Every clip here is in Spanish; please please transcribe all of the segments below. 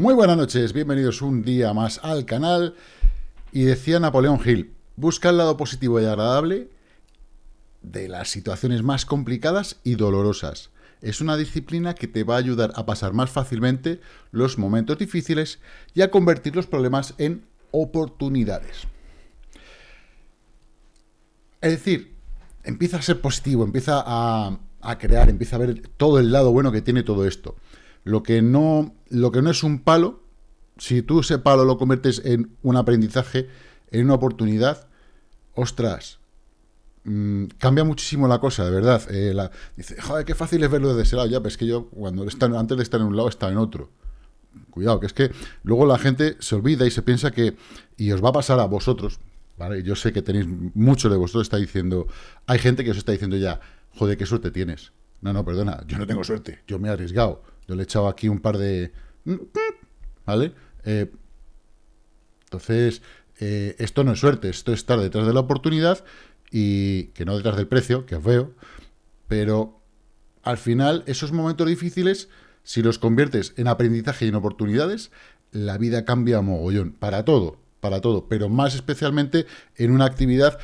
Muy buenas noches, bienvenidos un día más al canal. Y decía Napoleón Hill, busca el lado positivo y agradable de las situaciones más complicadas y dolorosas. Es una disciplina que te va a ayudar a pasar más fácilmente los momentos difíciles y a convertir los problemas en oportunidades. Es decir, empieza a ser positivo, empieza a, a crear, empieza a ver todo el lado bueno que tiene todo esto. Lo que no lo que no es un palo, si tú ese palo lo conviertes en un aprendizaje, en una oportunidad, ostras, mm, cambia muchísimo la cosa, de verdad. Eh, dice, joder, qué fácil es verlo desde ese lado. Ya, pero es que yo, cuando antes de estar en un lado, estaba en otro. Cuidado, que es que luego la gente se olvida y se piensa que, y os va a pasar a vosotros, ¿vale? Yo sé que tenéis, mucho de vosotros está diciendo, hay gente que os está diciendo ya, joder, qué suerte tienes. No, no, perdona, yo no tengo suerte, yo me he arriesgado, yo le he echado aquí un par de, ¿Vale? Eh, entonces, eh, esto no es suerte, esto es estar detrás de la oportunidad y que no detrás del precio, que os veo, pero al final esos momentos difíciles, si los conviertes en aprendizaje y en oportunidades, la vida cambia mogollón, para todo, para todo, pero más especialmente en una actividad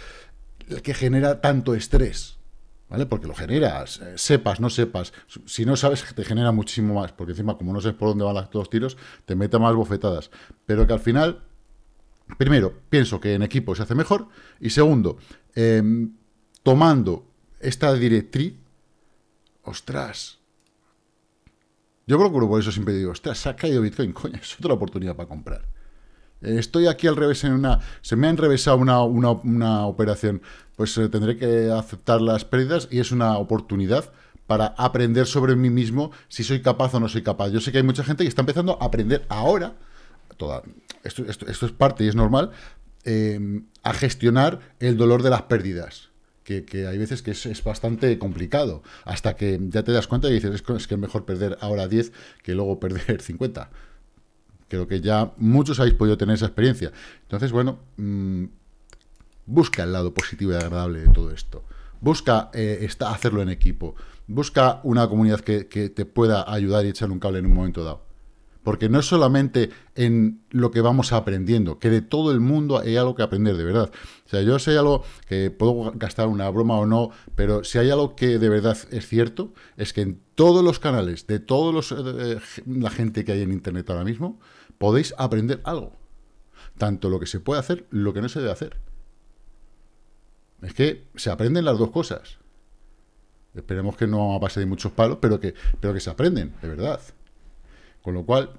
que genera tanto estrés, ¿vale? Porque lo generas, eh, sepas, no sepas. Si no sabes, te genera muchísimo más, porque encima, como no sabes por dónde van los tiros, te mete más bofetadas. Pero que al final, primero, pienso que en equipo se hace mejor, y segundo, em, tomando esta directriz, ostras. Yo creo que por eso siempre digo, ostras, se ha caído Bitcoin, coño, es otra oportunidad para comprar estoy aquí al revés en una, se me ha enrevesado una, una, operación, pues eh, tendré que aceptar las pérdidas y es una oportunidad para aprender sobre mí mismo si soy capaz o no soy capaz. Yo sé que hay mucha gente que está empezando a aprender ahora, esto, esto, es parte y es normal, eh, a gestionar el dolor de las pérdidas. Que, hay veces que es, bastante complicado, hasta que ya te das cuenta y dices, es, es que es mejor perder ahora 10 que luego perder 50. Creo que ya muchos habéis podido tener esa experiencia. Entonces, bueno, mm, busca el lado positivo y agradable de todo esto. Busca eh, hacerlo en equipo. Busca una comunidad que, te pueda ayudar y echar un cable en un momento dado. Porque no es solamente en lo que vamos aprendiendo, que de todo el mundo hay algo que aprender, de verdad. O sea, yo sé algo que puedo gastar una broma o no, pero si hay algo que de verdad es cierto, es que en todos los canales, de todos eh, la gente que hay en internet ahora mismo, podéis aprender algo. Tanto lo que se puede hacer, lo que no se debe hacer. Es que se aprenden las dos cosas. Esperemos que no a pasar de muchos palos, pero que, pero que se aprenden, de verdad. Con lo cual,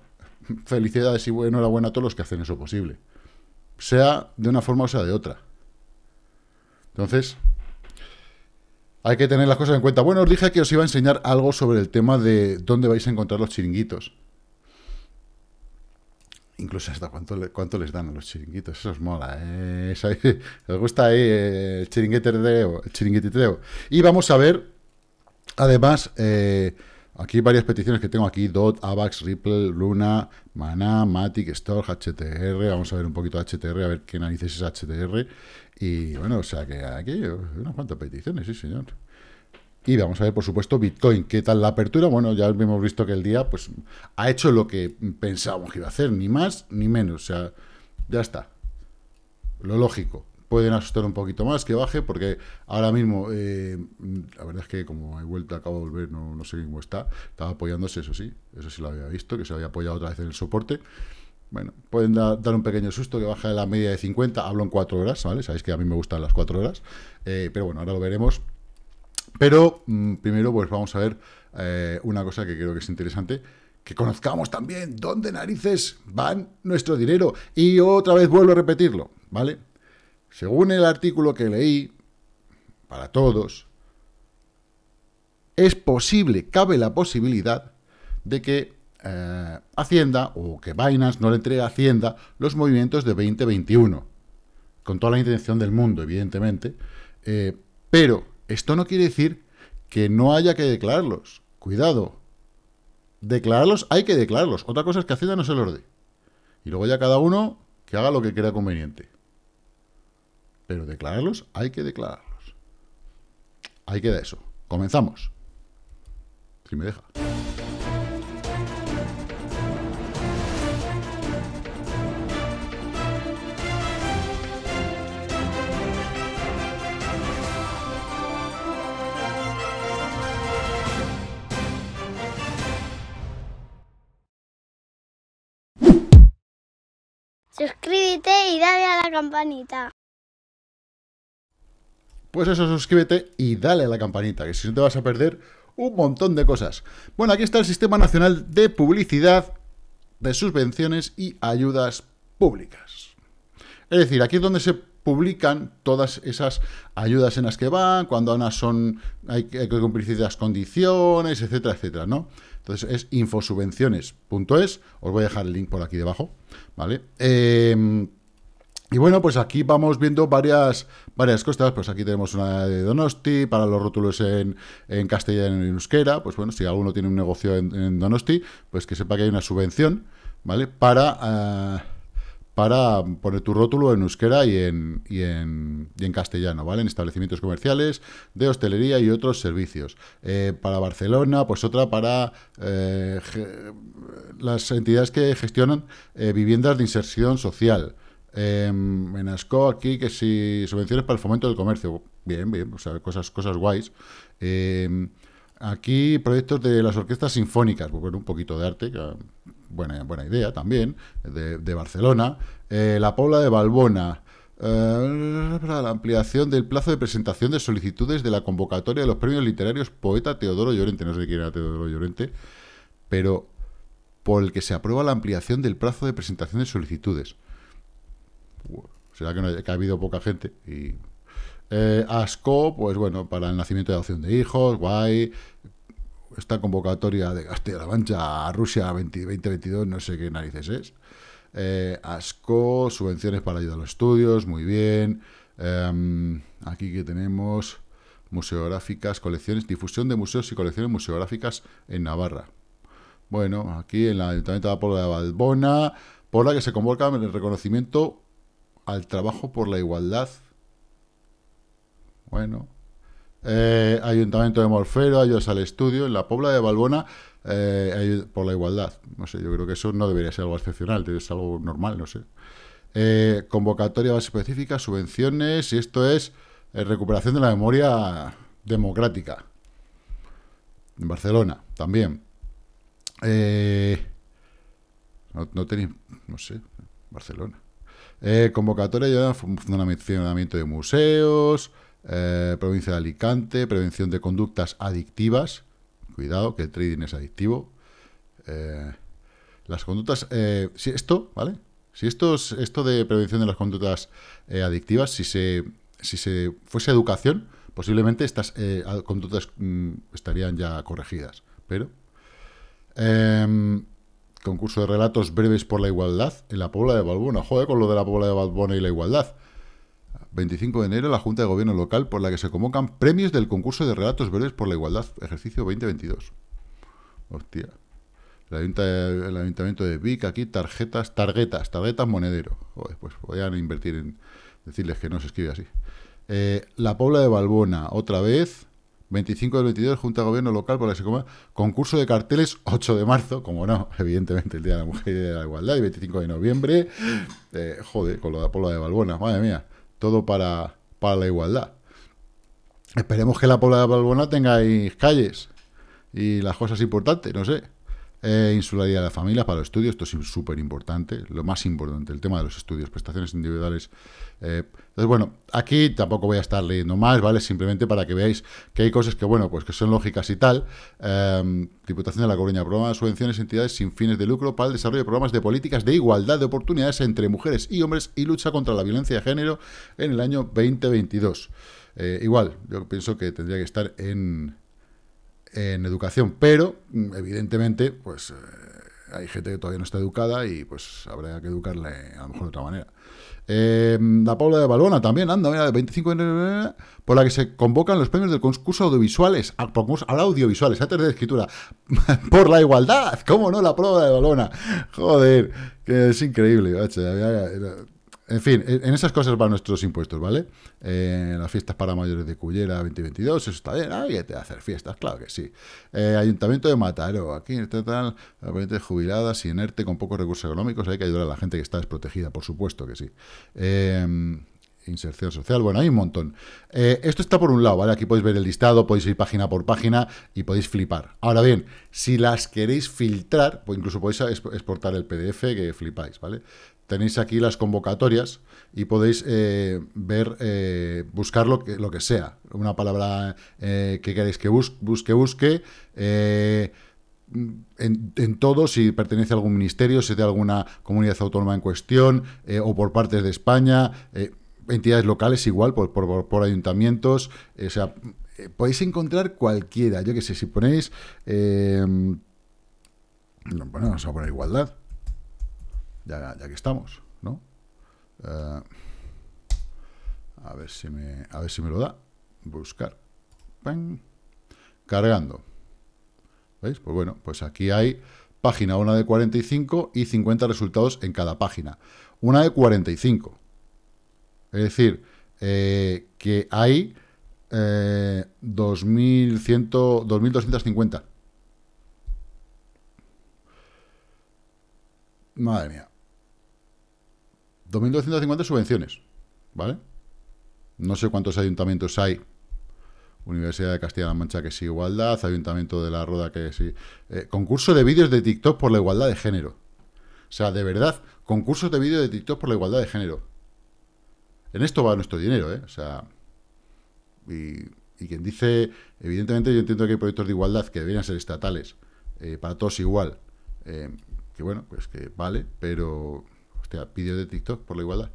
felicidades y enhorabuena a todos los que hacen eso posible. Sea de una forma o sea de otra. Entonces, hay que tener las cosas en cuenta. Bueno, os dije que os iba a enseñar algo sobre el tema de dónde vais a encontrar los chiringuitos. Incluso hasta cuánto, cuánto les dan a los chiringuitos. Eso es mola, ¿eh? Eso, os gusta ahí el chiringuete? el Y vamos a ver, además, eh, aquí varias peticiones que tengo aquí. DOT, AVAX, Ripple, Luna, Mana, Matic, store, HTR. Vamos a ver un poquito HTR, a ver qué narices es HTR. Y bueno, o sea que aquí unas cuantas peticiones, sí señor. Y vamos a ver, por supuesto, Bitcoin. ¿Qué tal la apertura? Bueno, ya hemos visto que el día pues, ha hecho lo que pensábamos que iba a hacer, ni más ni menos. O sea, ya está. Lo lógico. Pueden asustar un poquito más, que baje, porque ahora mismo, eh, la verdad es que como he vuelto, acabo de volver, no, sé cómo está. Estaba apoyándose, eso sí, eso sí lo había visto, que se había apoyado otra vez en el soporte. Bueno, pueden dar un pequeño susto que baja de la media de 50, hablo en 4 horas, ¿vale? Sabéis que a mí me gustan las cuatro horas, eh, pero bueno, ahora lo veremos. Pero mm, primero, pues vamos a ver eh, una cosa que creo que es interesante, que conozcamos también dónde narices van nuestro dinero. Y otra vez vuelvo a repetirlo, ¿vale? Según el artículo que leí, para todos, es posible, cabe la posibilidad de que eh, Hacienda o que Binance no le entregue a Hacienda los movimientos de 2021, con toda la intención del mundo, evidentemente, eh, pero esto no quiere decir que no haya que declararlos. Cuidado. Declararlos hay que declararlos. Otra cosa es que Hacienda no se los dé. Y luego ya cada uno que haga lo que crea conveniente. Pero declararlos hay que declararlos. Ahí queda eso. Comenzamos. Si me deja. dale a la campanita. Pues eso, suscríbete y dale a la campanita, que si no te vas a perder un montón de cosas. Bueno, aquí está el Sistema Nacional de Publicidad, de Subvenciones y Ayudas Públicas. Es decir, aquí es donde se publican todas esas ayudas en las que van, cuando son, hay que, cumplir ciertas condiciones, etcétera, etcétera, ¿no? Entonces es infosubvenciones.es, os voy a dejar el link por aquí debajo, ¿vale? Em, y bueno, pues aquí vamos viendo varias, varias cosas. Pues aquí tenemos una de Donosti para los rótulos en, en castellano y en euskera. Pues bueno, si alguno tiene un negocio en, Donosti, pues que sepa que hay una subvención, ¿vale? Para, eh, para poner tu rótulo en euskera y en, y en, castellano, ¿vale? En establecimientos comerciales, de hostelería y otros servicios. Eh, para Barcelona, pues otra para eh, las entidades que gestionan viviendas de inserción social. Eh, aquí que si subvenciones para el fomento del comercio. Bien, bien, cosas, cosas guays. Em, aquí proyectos de las orquestas sinfónicas, pues un poquito de arte, buena, buena idea también, de, Barcelona. Eh, la Pobla de Balbona. Eh, la ampliación del plazo de presentación de solicitudes de la convocatoria de los premios literarios poeta Teodoro Llorente, no sé quién era Teodoro Llorente, pero por el que se aprueba la ampliación del plazo de presentación de solicitudes será que, que ha habido poca gente y... Eh, ASCO, pues bueno, para el nacimiento y adopción de hijos, guay, esta convocatoria de Castilla-La Mancha a Rusia 2022, no sé qué narices es. Eh, ASCO, subvenciones para ayuda a los estudios, muy bien. Em, aquí que tenemos museográficas, colecciones, difusión de museos y colecciones museográficas en Navarra. Bueno, aquí en el Ayuntamiento de la Puebla de Valbona, por la que se convoca el reconocimiento al trabajo por la igualdad. Bueno. Eh, Ayuntamiento de Morfero, ayudas al estudio, en la Pobla de Balbona, eh, por la igualdad. No sé, yo creo que eso no debería ser algo excepcional, debe ser algo normal, no sé. Eh, convocatoria más específica, subvenciones, y esto es recuperación de la memoria democrática. En Barcelona, también. no, no tenéis, no sé, Barcelona. Eh, convocatoria de funcionamiento de museos, eh, provincia de Alicante, prevención de conductas adictivas. Cuidado, que el trading es adictivo. Eh, las conductas, si esto, ¿vale? Si esto, es, esto de prevención de las conductas adictivas, si se, si se fuese educación, posiblemente estas conductas mm, estarían ya corregidas. Pero em, concurso de relatos breves por la igualdad en la Puebla de Balbona. Joder con lo de la Puebla de Balbona y la igualdad. 25 de enero, la Junta de Gobierno Local, por la que se convocan premios del concurso de relatos breves por la igualdad, ejercicio 2022. Hostia. El, ayuntamiento, el ayuntamiento de Vic, aquí, tarjetas, tarjetas, tarjetas monedero. Joder, pues podrían invertir en decirles que no se escribe así. Eh, la Puebla de Balbona, otra vez, 25 de 22, Junta de Gobierno Local por la se Concurso de carteles 8 de marzo, como no, evidentemente el Día de la Mujer y de la Igualdad, y 25 de noviembre. Eh, joder, con lo de Puebla de Balbona, madre mía, todo para, para la igualdad. Esperemos que la Puebla de Balbona tengáis calles y las cosas importantes, no sé. Eh, insularidad de la familia para los estudios, esto es súper importante, lo más importante, el tema de los estudios, prestaciones individuales. Eh, entonces, bueno, aquí tampoco voy a estar leyendo más, ¿vale? Simplemente para que veáis que hay cosas que, bueno, pues que son lógicas y tal. Eh, Diputación de la Coruña, programa de subvenciones a entidades sin fines de lucro para el desarrollo de programas de políticas de igualdad de oportunidades entre mujeres y hombres y lucha contra la violencia de género en el año 2022. igual, yo pienso que tendría que estar en, en educación, pero mm, evidentemente, pues eh, hay gente que todavía no está educada y pues habrá que educarle a lo mejor de otra manera. Eh, la Paula de Balona también, anda, mira, de 25 de por la que se convocan los premios del concurso audiovisuales, ah, al audiovisuales, a de escritura, por la igualdad, ¿cómo no? La prueba de Balona, joder, que es increíble, bache, en fin, en esas cosas van nuestros impuestos, ¿vale? Eh, las fiestas para mayores de Cullera 2022, eso está bien, hay que hacer fiestas, claro que sí. Eh, Ayuntamiento de Mataró, aquí están la jubiladas sin ERTE con pocos recursos económicos, hay que ayudar a la gente que está desprotegida, por supuesto que sí. Eh, inserción social, bueno, hay un montón. esto está por un lado, ¿vale? Aquí podéis ver el listado, podéis ir página por página y podéis flipar. Ahora bien, si las queréis filtrar, pues incluso podéis exportar el PDF que flipáis, ¿vale? tenéis aquí las convocatorias y podéis eh, ver, eh, buscar lo que, lo que sea. Una palabra eh, que queréis que busque, busque, busque. En, en, todo, si pertenece a algún ministerio, si es de alguna comunidad autónoma en cuestión, o por partes de España, entidades locales igual, por, por, por ayuntamientos, o sea, podéis encontrar cualquiera, yo que sé, si ponéis... bueno, vamos a poner igualdad ya, que estamos, ¿no? Eh, a, ver si me, a ver si me lo da. Buscar. Cargando. ¿Veis? Pues bueno, pues aquí hay página, 1 de 45 y 50 resultados en cada página. Una de 45. Es decir, eh, que hay eh, 2.250. Madre mía. 2.250 subvenciones, ¿vale? No sé cuántos ayuntamientos hay. Universidad de Castilla-La Mancha, que sí, igualdad. Ayuntamiento de La Roda, que sí. Eh, concurso de vídeos de TikTok por la igualdad de género. O sea, de verdad, concursos de vídeos de TikTok por la igualdad de género. En esto va nuestro dinero, ¿eh? O sea, y, quien dice, evidentemente yo entiendo que hay proyectos de igualdad que deberían ser estatales, eh, para todos igual. Eh, que bueno, pues que vale, pero sea, de TikTok por la igualdad.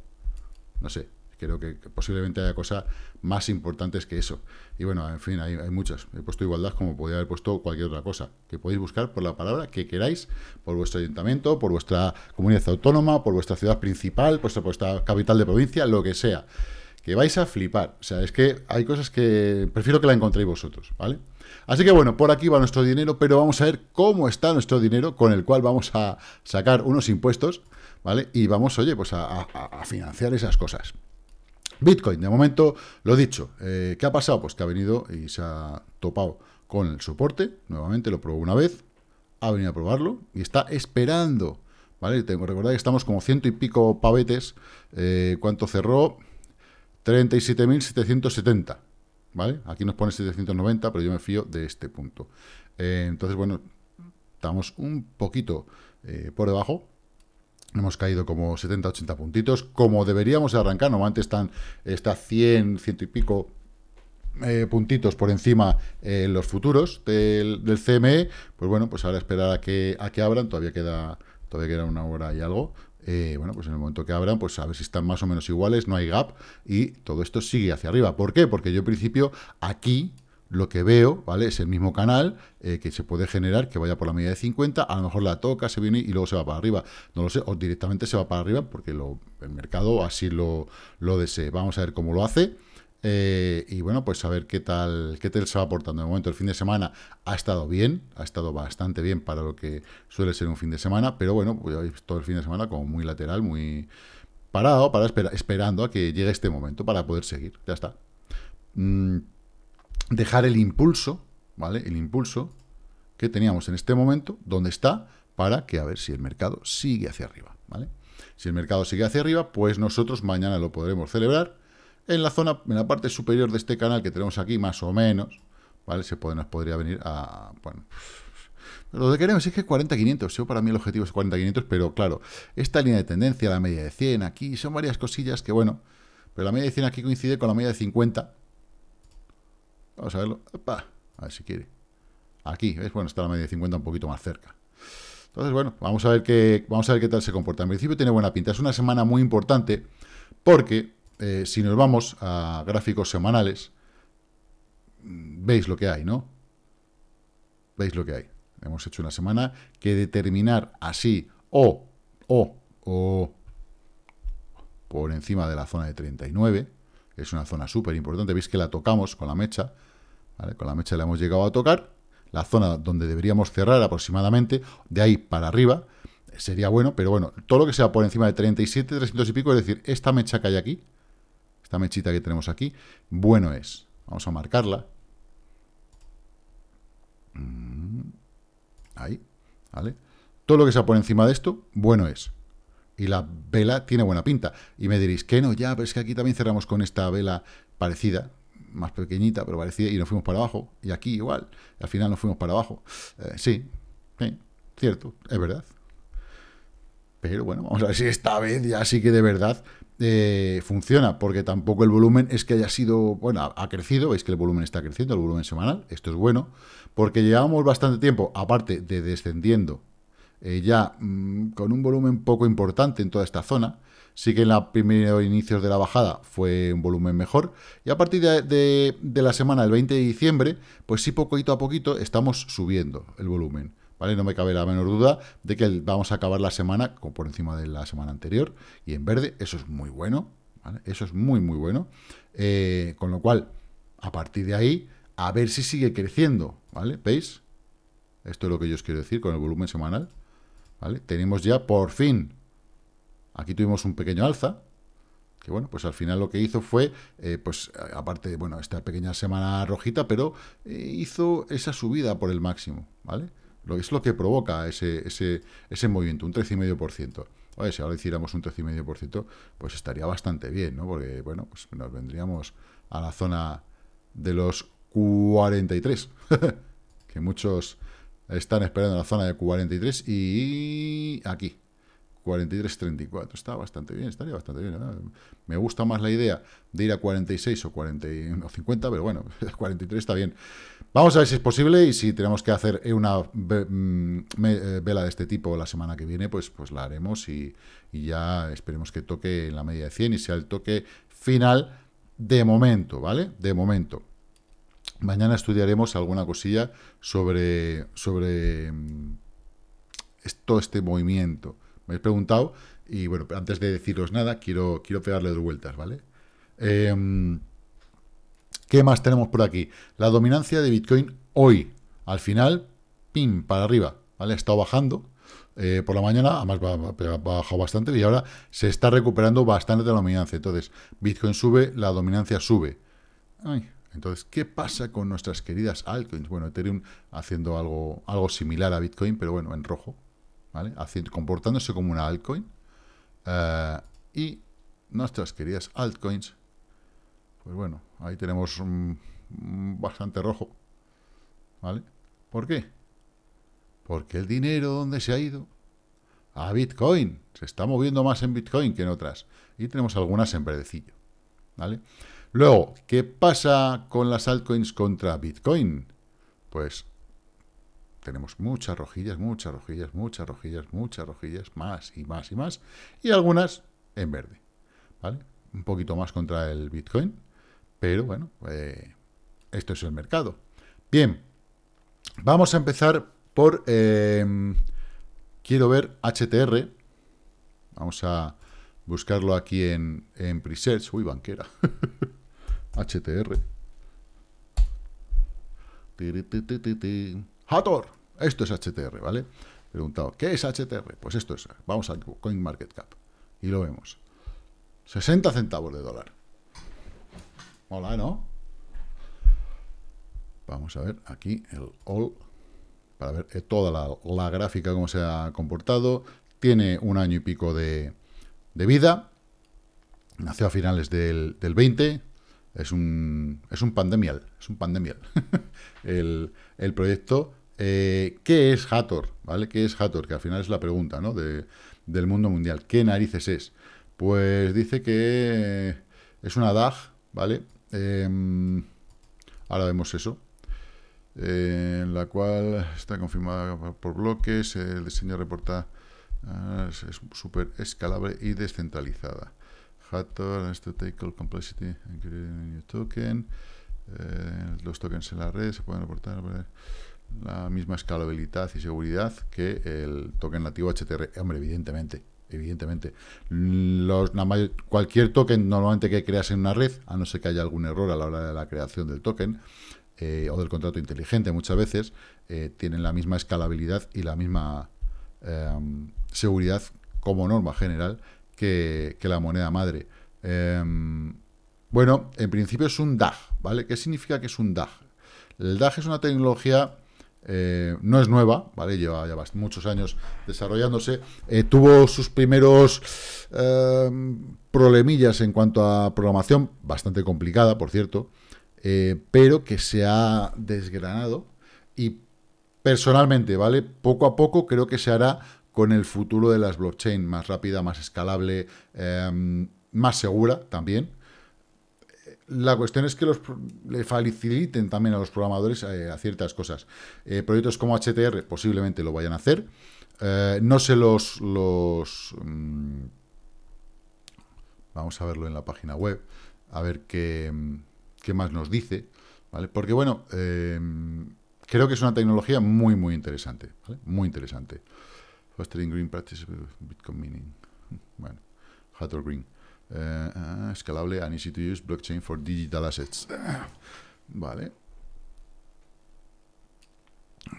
No sé, creo que posiblemente haya cosas más importantes que eso. Y bueno, en fin, hay, muchas. He puesto igualdad como podría haber puesto cualquier otra cosa, que podéis buscar por la palabra que queráis, por vuestro ayuntamiento, por vuestra comunidad autónoma, por vuestra ciudad principal, por vuestra, capital de provincia, lo que sea. Que vais a flipar. O sea, es que hay cosas que prefiero que la encontréis vosotros, ¿vale? Así que bueno, por aquí va nuestro dinero, pero vamos a ver cómo está nuestro dinero, con el cual vamos a sacar unos impuestos ¿vale? Y vamos, oye, pues a, financiar esas cosas. Bitcoin, de momento, lo dicho, eh, ¿qué ha pasado? Pues que ha venido y se ha topado con el soporte, nuevamente lo probó una vez, ha venido a probarlo y está esperando, ¿vale? Tengo, que recordar que estamos como ciento y pico pavetes, eh, ¿cuánto cerró? 37.770, ¿vale? Aquí nos pone 790, pero yo me fío de este punto. Eh, entonces, bueno, estamos un poquito por debajo, Hemos caído como 70, 80 puntitos, como deberíamos arrancar. ...no, antes están, está 100, ciento y pico eh, puntitos por encima ...en eh, los futuros del, del, CME. Pues bueno, pues ahora esperar a que, a que abran. Todavía queda, todavía queda una hora y algo. Eh, bueno, pues en el momento que abran, pues a ver si están más o menos iguales, no hay gap y todo esto sigue hacia arriba. ¿Por qué? Porque yo en principio aquí lo que veo, ¿vale? Es el mismo canal eh, que se puede generar, que vaya por la media de 50, a lo mejor la toca, se viene y luego se va para arriba, no lo sé, o directamente se va para arriba porque el mercado así lo, lo desee. Vamos a ver cómo lo hace. Eh, y bueno, pues a ver qué tal, qué tal se va aportando. De momento, el fin de semana ha estado bien, ha estado bastante bien para lo que suele ser un fin de semana, pero bueno, pues todo el fin de semana como muy lateral, muy parado, para esperando a que llegue este momento para poder seguir. Ya está. Mm, dejar el impulso, ¿vale? El impulso que teníamos en este momento, donde está, para que a ver si el mercado sigue hacia arriba, ¿vale? Si el mercado sigue hacia arriba, pues nosotros mañana lo podremos celebrar en la zona, en la parte superior de este canal que tenemos aquí, más o menos, ¿vale? Se nos podría venir a, bueno, lo que queremos es que 40.500, yo para mí el objetivo es 40.500, pero claro, esta línea de tendencia, la media de 100 aquí, son varias cosillas que, bueno, pero la media de 100 aquí coincide con la media de 50, Vamos a verlo. A ver si quiere. Aquí, ¿ves? Bueno, está la media de 50 un poquito más cerca. Entonces, bueno, vamos a ver qué, vamos a ver qué tal se comporta. En principio tiene buena pinta. Es una semana muy importante porque eh, si nos vamos a gráficos semanales, mm, veis lo que hay, ¿no? Veis lo que hay. Hemos hecho una semana que determinar así o, o, o por encima de la zona de 39, es una zona súper importante. Veis que la tocamos con la mecha con la mecha la hemos llegado a tocar, la zona donde deberíamos cerrar aproximadamente, de ahí para arriba, sería bueno, pero bueno, todo lo que sea por encima de 37, 300 y pico, es decir, esta mecha que hay aquí, esta mechita que tenemos aquí, bueno es. Vamos a marcarla. Mm, ahí, ¿vale? Todo lo que sea por encima de esto, bueno es. Y la vela tiene buena pinta. Y me diréis, que no, ya, pero es que aquí también cerramos con esta vela parecida más pequeñita, pero parecía, y nos fuimos para abajo, y aquí igual, al final nos fuimos para abajo. Eh, sí, sí, cierto, es verdad. Pero bueno, vamos a ver si esta vez ya sí que de verdad eh, funciona, porque tampoco el volumen es que haya sido, bueno, ha, crecido, veis que el volumen está creciendo, el volumen semanal, esto es bueno, porque llevamos bastante tiempo, aparte de descendiendo eh, ya mm, con un volumen poco importante en toda esta zona. Sí que en los primeros inicios de la bajada fue un volumen mejor. Y a partir de, la semana del 20 de diciembre, pues sí, poquito a poquito estamos subiendo el volumen. ¿Vale? No me cabe la menor duda de que vamos a acabar la semana por encima de la semana anterior y en verde, eso es muy bueno, Eso es muy, muy bueno. Eh, con lo cual, a partir de ahí, a ver si sigue creciendo, ¿vale? ¿Veis? Esto es lo que yo os quiero decir con el volumen semanal. Tenemos ya por fin, aquí tuvimos un pequeño alza, que bueno, pues al final lo que hizo fue, eh, pues aparte de, bueno, esta pequeña semana rojita, pero eh, hizo esa subida por el máximo, ¿vale? es lo que provoca ese, ese, ese movimiento, un 13,5%. Oye, si ahora hiciéramos un 13,5%, pues estaría bastante bien, ¿no? Porque, bueno, pues nos vendríamos a la zona de los 43, que muchos están esperando la zona de 43 y aquí. 43.34, está bastante bien, estaría bastante bien. Me gusta más la idea de ir a 46 o, 41.50, 50, pero bueno, 43 está bien. Vamos a ver si es posible y si tenemos que hacer una mm, eh, vela de este tipo la semana que viene, pues, pues la haremos y, y ya esperemos que toque en la media de 100 y sea el toque final de momento, ¿vale? De momento. Mañana estudiaremos alguna cosilla sobre, sobre mm, todo este movimiento. Me he preguntado, y bueno, antes de deciros nada, quiero, quiero pegarle dos vueltas, ¿vale? Em, ¿Qué más tenemos por aquí? La dominancia de Bitcoin hoy, al final, pim, para arriba, ¿vale? Ha estado bajando eh, por la mañana, además ha bajado bastante, y ahora se está recuperando bastante de la dominancia. Entonces, Bitcoin sube, la dominancia sube. Ay, entonces, ¿qué pasa con nuestras queridas altcoins? Bueno, Ethereum haciendo algo, algo similar a Bitcoin, pero bueno, en rojo, ¿vale? Haciendo, comportándose como una altcoin. Eh, y nuestras queridas altcoins, pues bueno, ahí tenemos mm, mm, bastante rojo, ¿vale? ¿Por qué? Porque el dinero, ¿dónde se ha ido? A Bitcoin. Se está moviendo más en Bitcoin que en otras. Y tenemos algunas en verdecillo, ¿vale? vale Luego, ¿qué pasa con las altcoins contra Bitcoin? Pues tenemos muchas rojillas, muchas rojillas, muchas rojillas, muchas rojillas, más y más y más, y algunas en verde, ¿vale? Un poquito más contra el Bitcoin, pero bueno, eh, esto es el mercado. Bien, vamos a empezar por, eh, quiero ver HTR, vamos a buscarlo aquí en, en Presearch, uy, banquera, HTR. Hator, esto es HTR, ¿vale? Preguntado, ¿qué es HTR? Pues esto es, vamos a CoinMarketCap y lo vemos. 60 centavos de dólar. Hola, ¿no? Vamos a ver aquí el all para ver eh, toda la, gráfica cómo se ha comportado. Tiene un año y pico de, vida. Nació a finales del, del 20, es un, es un pandemial, es un pandemial. el, el, proyecto, eh, ¿qué es Hator ¿Vale? ¿Qué es Hator Que al final es la pregunta, ¿no? De, del mundo mundial. ¿Qué narices es? Pues dice que eh, es una DAG, ¿vale? Em, ahora vemos eso. en eh, la cual está confirmada por bloques, el diseño reporta ah, es súper escalable y descentralizada. Este take all Complexity, New Token, eh, los tokens en la red se pueden aportar la misma escalabilidad y seguridad que el token nativo HTR. Hombre, evidentemente, evidentemente. Los, cualquier token normalmente que creas en una red, a no ser que haya algún error a la hora de la creación del token, eh, o del contrato inteligente muchas veces, eh, tienen la misma escalabilidad y la misma seguridad como norma general que, la moneda madre. Em, bueno, en principio es un DAG, ¿vale? ¿Qué significa que es un DAG? El DAG es una tecnología, eh, no es nueva, ¿vale? Lleva ya muchos años desarrollándose. Eh, tuvo sus primeros em, problemillas en cuanto a programación, bastante complicada, por cierto, eh, pero que se ha desgranado y personalmente, ¿vale? Poco a poco creo que se hará con el futuro de las blockchain, más rápida, más escalable, em, más segura también. La cuestión es que los, le faciliten también a los programadores eh, a ciertas cosas. Eh, proyectos como HTR posiblemente lo vayan a hacer. Eh, no se los... los mm, vamos a verlo en la página web, a ver qué, más nos dice. ¿vale? Porque bueno, em, creo que es una tecnología muy, muy interesante. Muy interesante green practice eh, Bitcoin mining. Bueno, Hathor Green. Eh, ah, escalable and easy to use blockchain for digital assets. vale.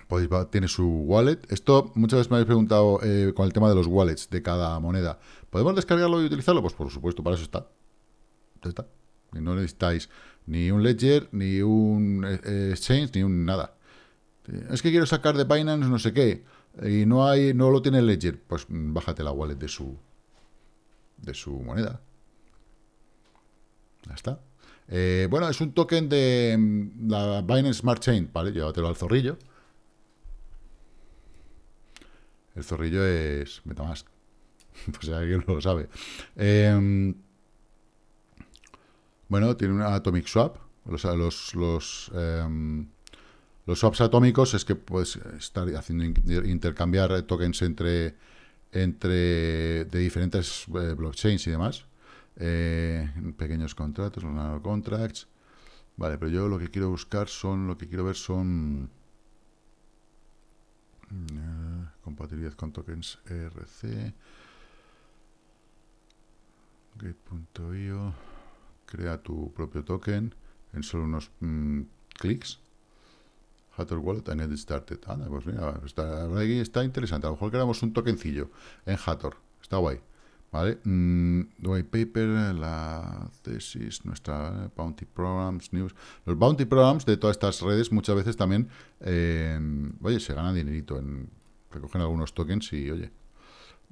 Pues tiene su wallet. Esto muchas veces me habéis preguntado eh, con el tema de los wallets de cada moneda. ¿Podemos descargarlo y utilizarlo? Pues por supuesto, para eso está. está. no necesitáis ni un ledger, ni un exchange, ni un nada. Es que quiero sacar de Binance no sé qué y no hay, no lo tiene Ledger, pues bájate la wallet de su de su moneda. Ya está. Eh, bueno, es un token de mm, la Binance Smart Chain, ¿vale? Llévatelo al zorrillo. El zorrillo es Metamask. pues si alguien lo sabe. Em, bueno, tiene un Atomic Swap. Los, los, los em, los swaps atómicos es que puedes estar haciendo intercambiar tokens entre, entre de diferentes eh, blockchains y demás. Eh, pequeños contratos, los nano contracts. Vale, pero yo lo que quiero buscar son, lo que quiero ver son mm, eh, compatibilidad con tokens ERC. Gate.io. Crea tu propio token en solo unos mm, clics. Hatter Wallet and it Started. Ah, pues mira, está, interesante. A lo mejor queramos un tokencillo en Hathor. Está guay. ¿Vale? Mm, white paper, la tesis, nuestra eh, bounty programs, news. Los bounty programs de todas estas redes muchas veces también, em, oye, se gana dinerito en recogen algunos tokens y, oye,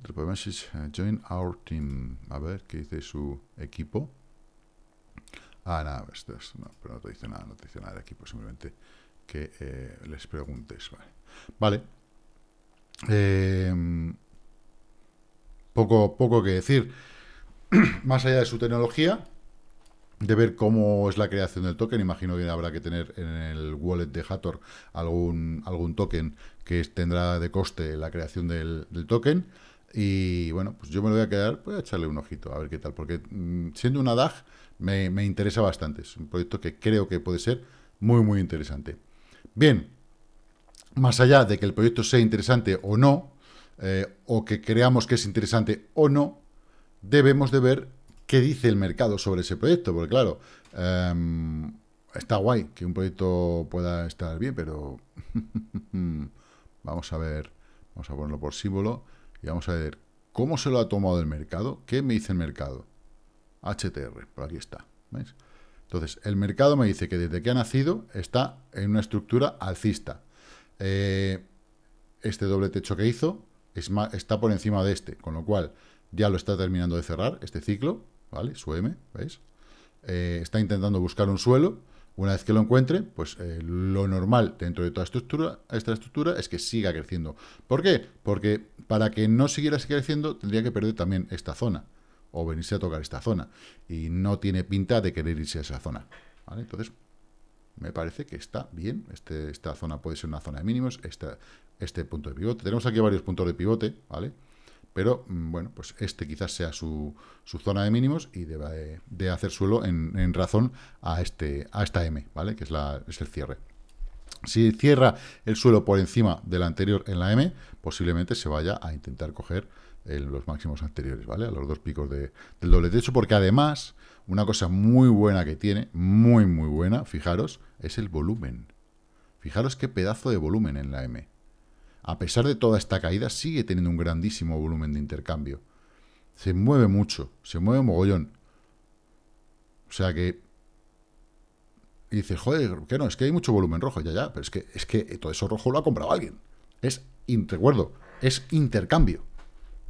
eh, join our team. A ver qué dice su equipo. Ah, nada, pues, pues, no, pero no te dice nada, no te dice nada de equipo, simplemente que eh, les preguntes. Vale. Em, poco, poco que decir. Más allá de su tecnología, de ver cómo es la creación del token. Imagino que habrá que tener en el wallet de Hathor algún, algún token que tendrá de coste la creación del, token. Y bueno, pues yo me lo voy a quedar, voy a echarle un ojito, a ver qué tal. Porque mm, siendo una DAG, me, me interesa bastante. Es un proyecto que creo que puede ser muy, muy interesante. Bien, más allá de que el proyecto sea interesante o no, eh, o que creamos que es interesante o no, debemos de ver qué dice el mercado sobre ese proyecto, porque claro, em, está guay que un proyecto pueda estar bien, pero vamos a ver, vamos a ponerlo por símbolo y vamos a ver cómo se lo ha tomado el mercado, qué me dice el mercado. HTR, por aquí está, ¿veis? Entonces, el mercado me dice que desde que ha nacido está en una estructura alcista. Eh, este doble techo que hizo está por encima de este, con lo cual ya lo está terminando de cerrar, este ciclo, ¿vale? Su ¿veis? Eh, está intentando buscar un suelo. Una vez que lo encuentre, pues eh, lo normal dentro de toda estructura, esta estructura es que siga creciendo. ¿Por qué? Porque para que no siguiera creciendo tendría que perder también esta zona o venirse a tocar esta zona. Y no tiene pinta de querer irse a esa zona. Entonces, me parece que está bien. Este, esta zona puede ser una zona de mínimos, este punto de pivote. Tenemos aquí varios puntos de pivote, ¿vale? Pero, mm, bueno, pues este quizás sea su, zona de mínimos y debe de, hacer suelo en, razón a, este, a esta M, ¿vale? Que es, es el cierre. Si cierra el suelo por encima del anterior en la M, posiblemente se vaya a intentar coger en los máximos anteriores, ¿vale? A los dos picos de, del doble techo, porque además, una cosa muy buena que tiene, muy, muy buena, fijaros, es el volumen. Fijaros qué pedazo de volumen en la M. A pesar de toda esta caída, sigue teniendo un grandísimo volumen de intercambio. Se mueve mucho, se mueve mogollón. O sea que... Y dice, joder, que no, es que hay mucho volumen rojo, ya, ya, pero es que, es que todo eso rojo lo ha comprado alguien. Es, recuerdo, es intercambio.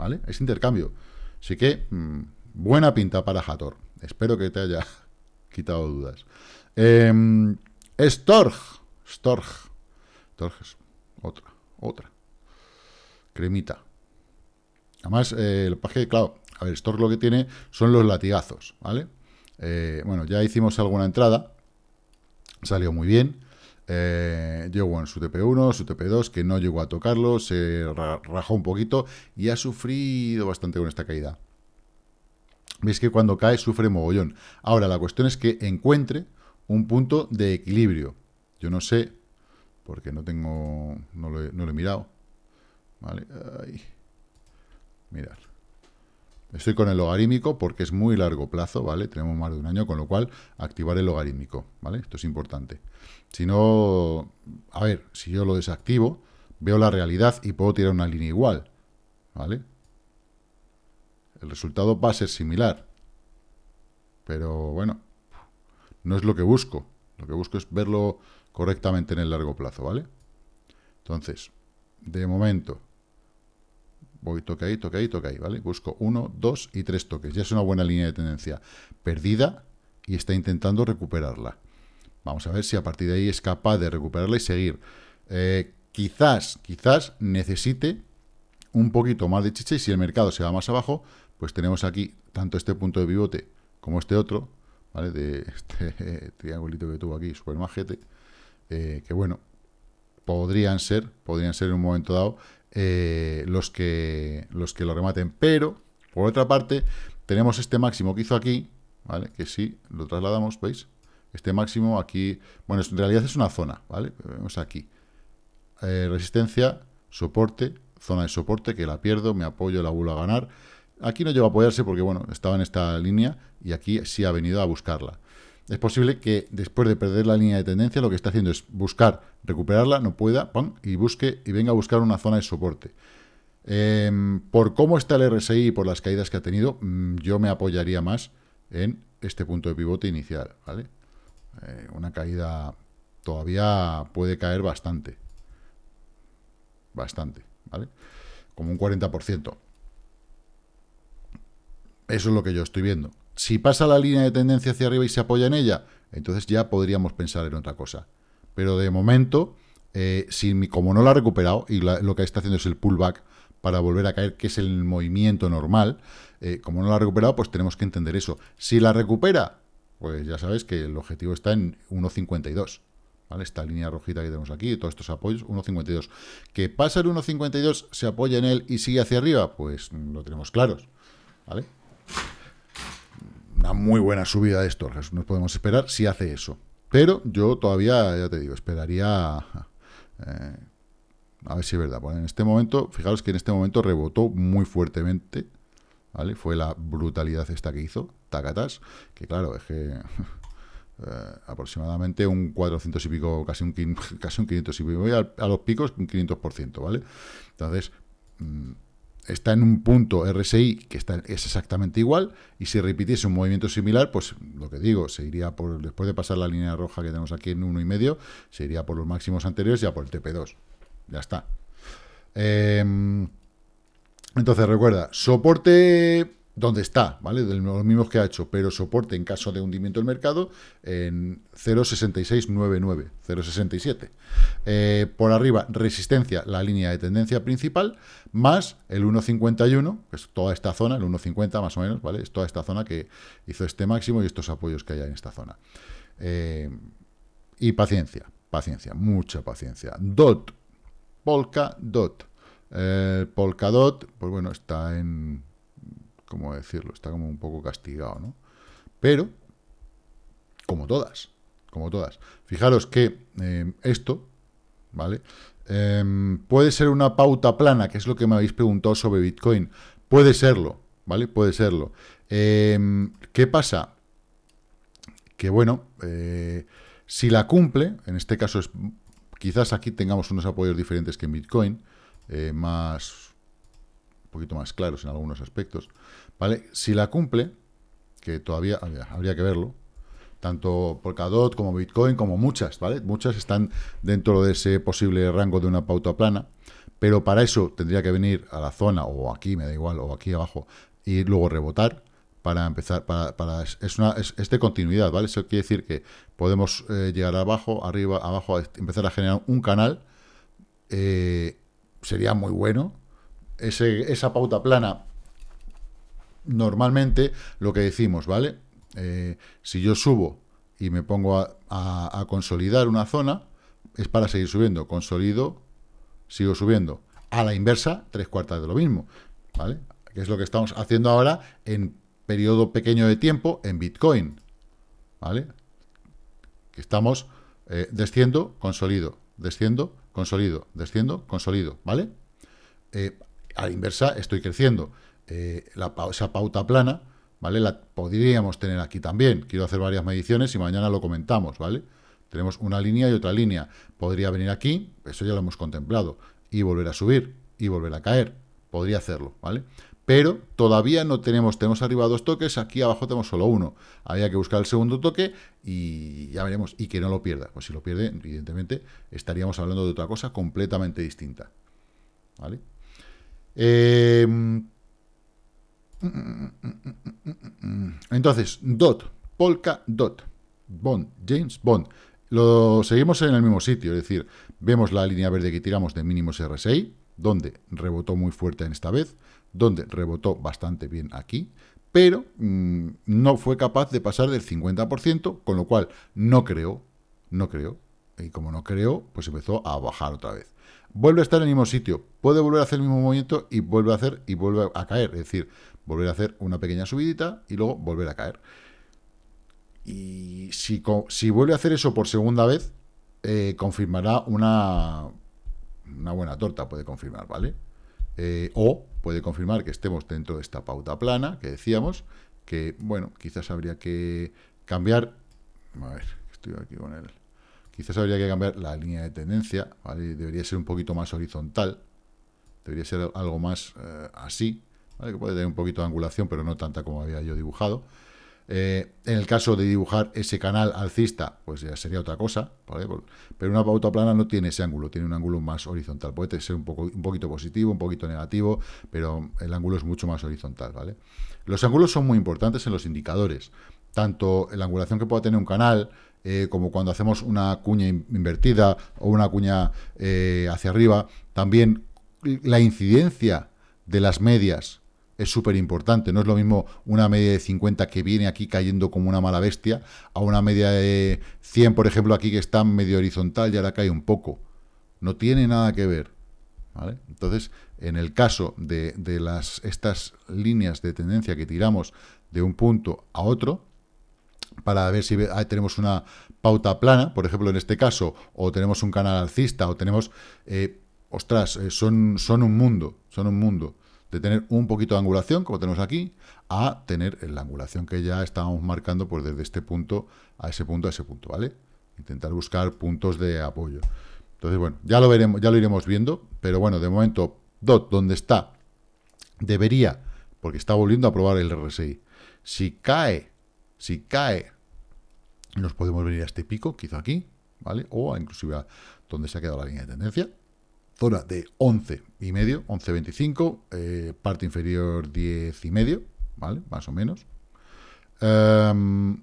¿vale? Es intercambio. Así que, mm, buena pinta para Hator. Espero que te haya quitado dudas. Eh, Storg. Storg. otra, otra. Cremita. Además, el eh, paje, claro, a ver, Storg lo que tiene son los latigazos, ¿vale? Eh, bueno, ya hicimos alguna entrada. Salió muy bien. Eh, llegó en su TP1, su TP2, que no llegó a tocarlo, se rajó un poquito y ha sufrido bastante con esta caída. Veis que cuando cae sufre mogollón. Ahora, la cuestión es que encuentre un punto de equilibrio. Yo no sé, porque no tengo, no lo he, mirado. Vale, ahí. mirad. Estoy con el logarítmico porque es muy largo plazo, ¿vale? Tenemos más de un año, con lo cual activar el logarítmico, ¿vale? Esto es importante. Si no, a ver, si yo lo desactivo, veo la realidad y puedo tirar una línea igual, ¿vale? El resultado va a ser similar. Pero bueno, no es lo que busco. Lo que busco es verlo correctamente en el largo plazo, ¿vale? Entonces, de momento, Voy, toque ahí, toque ahí, toque ahí, ¿vale? Busco uno, dos y tres toques. Ya es una buena línea de tendencia perdida y está intentando recuperarla. Vamos a ver si a partir de ahí es capaz de recuperarla y seguir. Eh, quizás, quizás necesite un poquito más de chicha y si el mercado se va más abajo, pues tenemos aquí tanto este punto de pivote como este otro, ¿vale? De este triangulito que tuvo aquí, super majete, eh, que bueno, podrían ser, podrían ser en un momento dado eh, los, que, los que lo rematen. Pero, por otra parte, tenemos este máximo que hizo aquí, ¿vale? Que si lo trasladamos, ¿veis? Este máximo aquí, bueno, en realidad es una zona, ¿vale? Vemos aquí. Eh, resistencia, soporte, zona de soporte, que la pierdo, me apoyo, la vuelvo a ganar. Aquí no llegó a apoyarse porque, bueno, estaba en esta línea y aquí sí ha venido a buscarla es posible que después de perder la línea de tendencia, lo que está haciendo es buscar recuperarla, no pueda, y busque y venga a buscar una zona de soporte. Em, por cómo está el RSI y por las caídas que ha tenido, mm, yo me apoyaría más en este punto de pivote inicial, ¿vale? Eh, una caída todavía puede caer bastante. Bastante, ¿vale? Como un 40%. Eso es lo que yo estoy viendo. Si pasa la línea de tendencia hacia arriba y se apoya en ella, entonces ya podríamos pensar en otra cosa. Pero de momento, eh, si, como no la ha recuperado y lo que está haciendo es el pullback para volver a caer, que es el movimiento normal, eh, como no la ha recuperado, pues tenemos que entender eso. Si la recupera, pues ya sabes que el objetivo está en 1.52. ¿Vale? Esta línea rojita que tenemos aquí, todos estos apoyos, 1.52. ¿Que pasa el 1.52, se apoya en él y sigue hacia arriba? Pues lo tenemos claros, ¿vale? una muy buena subida de estos. nos podemos esperar si hace eso. Pero yo todavía, ya te digo, esperaría... Eh, a ver si es verdad. en este momento, fijaros que en este momento rebotó muy fuertemente. ¿Vale? Fue la brutalidad esta que hizo, Tacatas, que claro, es que eh, aproximadamente un 400 y pico, casi un, casi un 500 y voy a, los picos un 500%, ¿vale? Entonces, mm, está en un punto RSI que está, es exactamente igual, y si repitiese un movimiento similar, pues lo que digo, se iría por, después de pasar la línea roja que tenemos aquí en 1,5, se iría por los máximos anteriores y a por el TP2. Ya está. Em, entonces, recuerda, soporte donde está, ¿vale? De los mismos que ha hecho, pero soporte en caso de hundimiento del mercado en 0.6699, 0.67. Eh, por arriba, resistencia, la línea de tendencia principal, más el 1.51, que es toda esta zona, el 1.50 más o menos, ¿vale? Es toda esta zona que hizo este máximo y estos apoyos que hay en esta zona. Eh, y paciencia, paciencia, mucha paciencia. DOT, Polka DOT. Eh, polka dot pues bueno, está en ¿cómo decirlo? Está como un poco castigado, ¿no? Pero, como todas, como todas. Fijaros que eh, esto, ¿vale? Em, puede ser una pauta plana, que es lo que me habéis preguntado sobre Bitcoin. Puede serlo, ¿vale? Puede serlo. Em, ¿Qué pasa? Que bueno, eh, si la cumple, en este caso es, quizás aquí tengamos unos apoyos diferentes que en Bitcoin, eh, más un poquito más claros en algunos aspectos, ¿vale? Si la cumple, que todavía habría, que verlo, tanto por Polkadot como Bitcoin, como muchas, ¿vale? Muchas están dentro de ese posible rango de una pauta plana, pero para eso tendría que venir a la zona, o aquí, me da igual, o aquí abajo, y luego rebotar, para empezar, para, para es una es, de continuidad, ¿vale? Eso quiere decir que podemos eh, llegar abajo, arriba, abajo, empezar a generar un canal, eh, sería muy bueno, esa pauta plana, normalmente lo que decimos, ¿vale? Eh, si yo subo y me pongo a, consolidar una zona, es para seguir subiendo. Consolido, sigo subiendo. A la inversa, tres cuartas de lo mismo, ¿vale? Que es lo que estamos haciendo ahora en periodo pequeño de tiempo en Bitcoin, ¿vale? Que estamos eh, desciendo, consolido, desciendo, consolido, desciendo, consolido, ¿vale? Eh, a la inversa, estoy creciendo. Eh, la, esa pauta plana, ¿vale? La podríamos tener aquí también. Quiero hacer varias mediciones y mañana lo comentamos, ¿vale? Tenemos una línea y otra línea. Podría venir aquí, eso ya lo hemos contemplado, y volver a subir, y volver a caer. Podría hacerlo, ¿vale? Pero todavía no tenemos, tenemos arriba dos toques, aquí abajo tenemos solo uno. Había que buscar el segundo toque y ya veremos, y que no lo pierda. Pues si lo pierde, evidentemente, estaríamos hablando de otra cosa completamente distinta, ¿vale? Em, entonces, DOT, Polka DOT, Bond, James Bond. Lo seguimos en el mismo sitio, es decir, vemos la línea verde que tiramos de mínimos RSI, donde rebotó muy fuerte en esta vez, donde rebotó bastante bien aquí, pero mm, no fue capaz de pasar del 50%, con lo cual no creó, no creó, y como no creó, pues empezó a bajar otra vez. Vuelve a estar en el mismo sitio, puede volver a hacer el mismo movimiento y vuelve a hacer y vuelve a caer. Es decir, volver a hacer una pequeña subidita y luego volver a caer. Y si, si vuelve a hacer eso por segunda vez, eh, confirmará una, una buena torta, puede confirmar, ¿vale? Eh, o puede confirmar que estemos dentro de esta pauta plana que decíamos, que, bueno, quizás habría que cambiar... A ver, estoy aquí con el... Quizás habría que cambiar la línea de tendencia, ¿vale? Debería ser un poquito más horizontal. Debería ser algo más eh, así, Que puede tener un poquito de angulación, pero no tanta como había yo dibujado. Eh, en el caso de dibujar ese canal alcista, pues ya sería otra cosa, Pero una pauta plana no tiene ese ángulo, tiene un ángulo más horizontal. Puede ser un, poco, un poquito positivo, un poquito negativo, pero el ángulo es mucho más horizontal, ¿vale? Los ángulos son muy importantes en los indicadores. Tanto la angulación que pueda tener un canal, eh, como cuando hacemos una cuña invertida o una cuña eh, hacia arriba, también la incidencia de las medias es súper importante. No es lo mismo una media de 50 que viene aquí cayendo como una mala bestia a una media de 100, por ejemplo, aquí que está medio horizontal y ahora cae un poco. No tiene nada que ver. Entonces, en el caso de, de las, estas líneas de tendencia que tiramos de un punto a otro, para ver si ah, tenemos una pauta plana, por ejemplo, en este caso, o tenemos un canal alcista, o tenemos... Eh, ostras, eh, son, son un mundo, son un mundo. De tener un poquito de angulación, como tenemos aquí, a tener la angulación que ya estábamos marcando pues desde este punto a ese punto, a ese punto, ¿vale? Intentar buscar puntos de apoyo. Entonces, bueno, ya lo veremos, ya lo iremos viendo, pero bueno, de momento, DOT, donde está, debería, porque está volviendo a probar el RSI. Si cae si cae, nos podemos venir a este pico, quizá aquí, ¿vale? O inclusive a donde se ha quedado la línea de tendencia. Zona de 11 y medio, 11.25, eh, parte inferior 10 y medio, ¿vale? Más o menos. Em,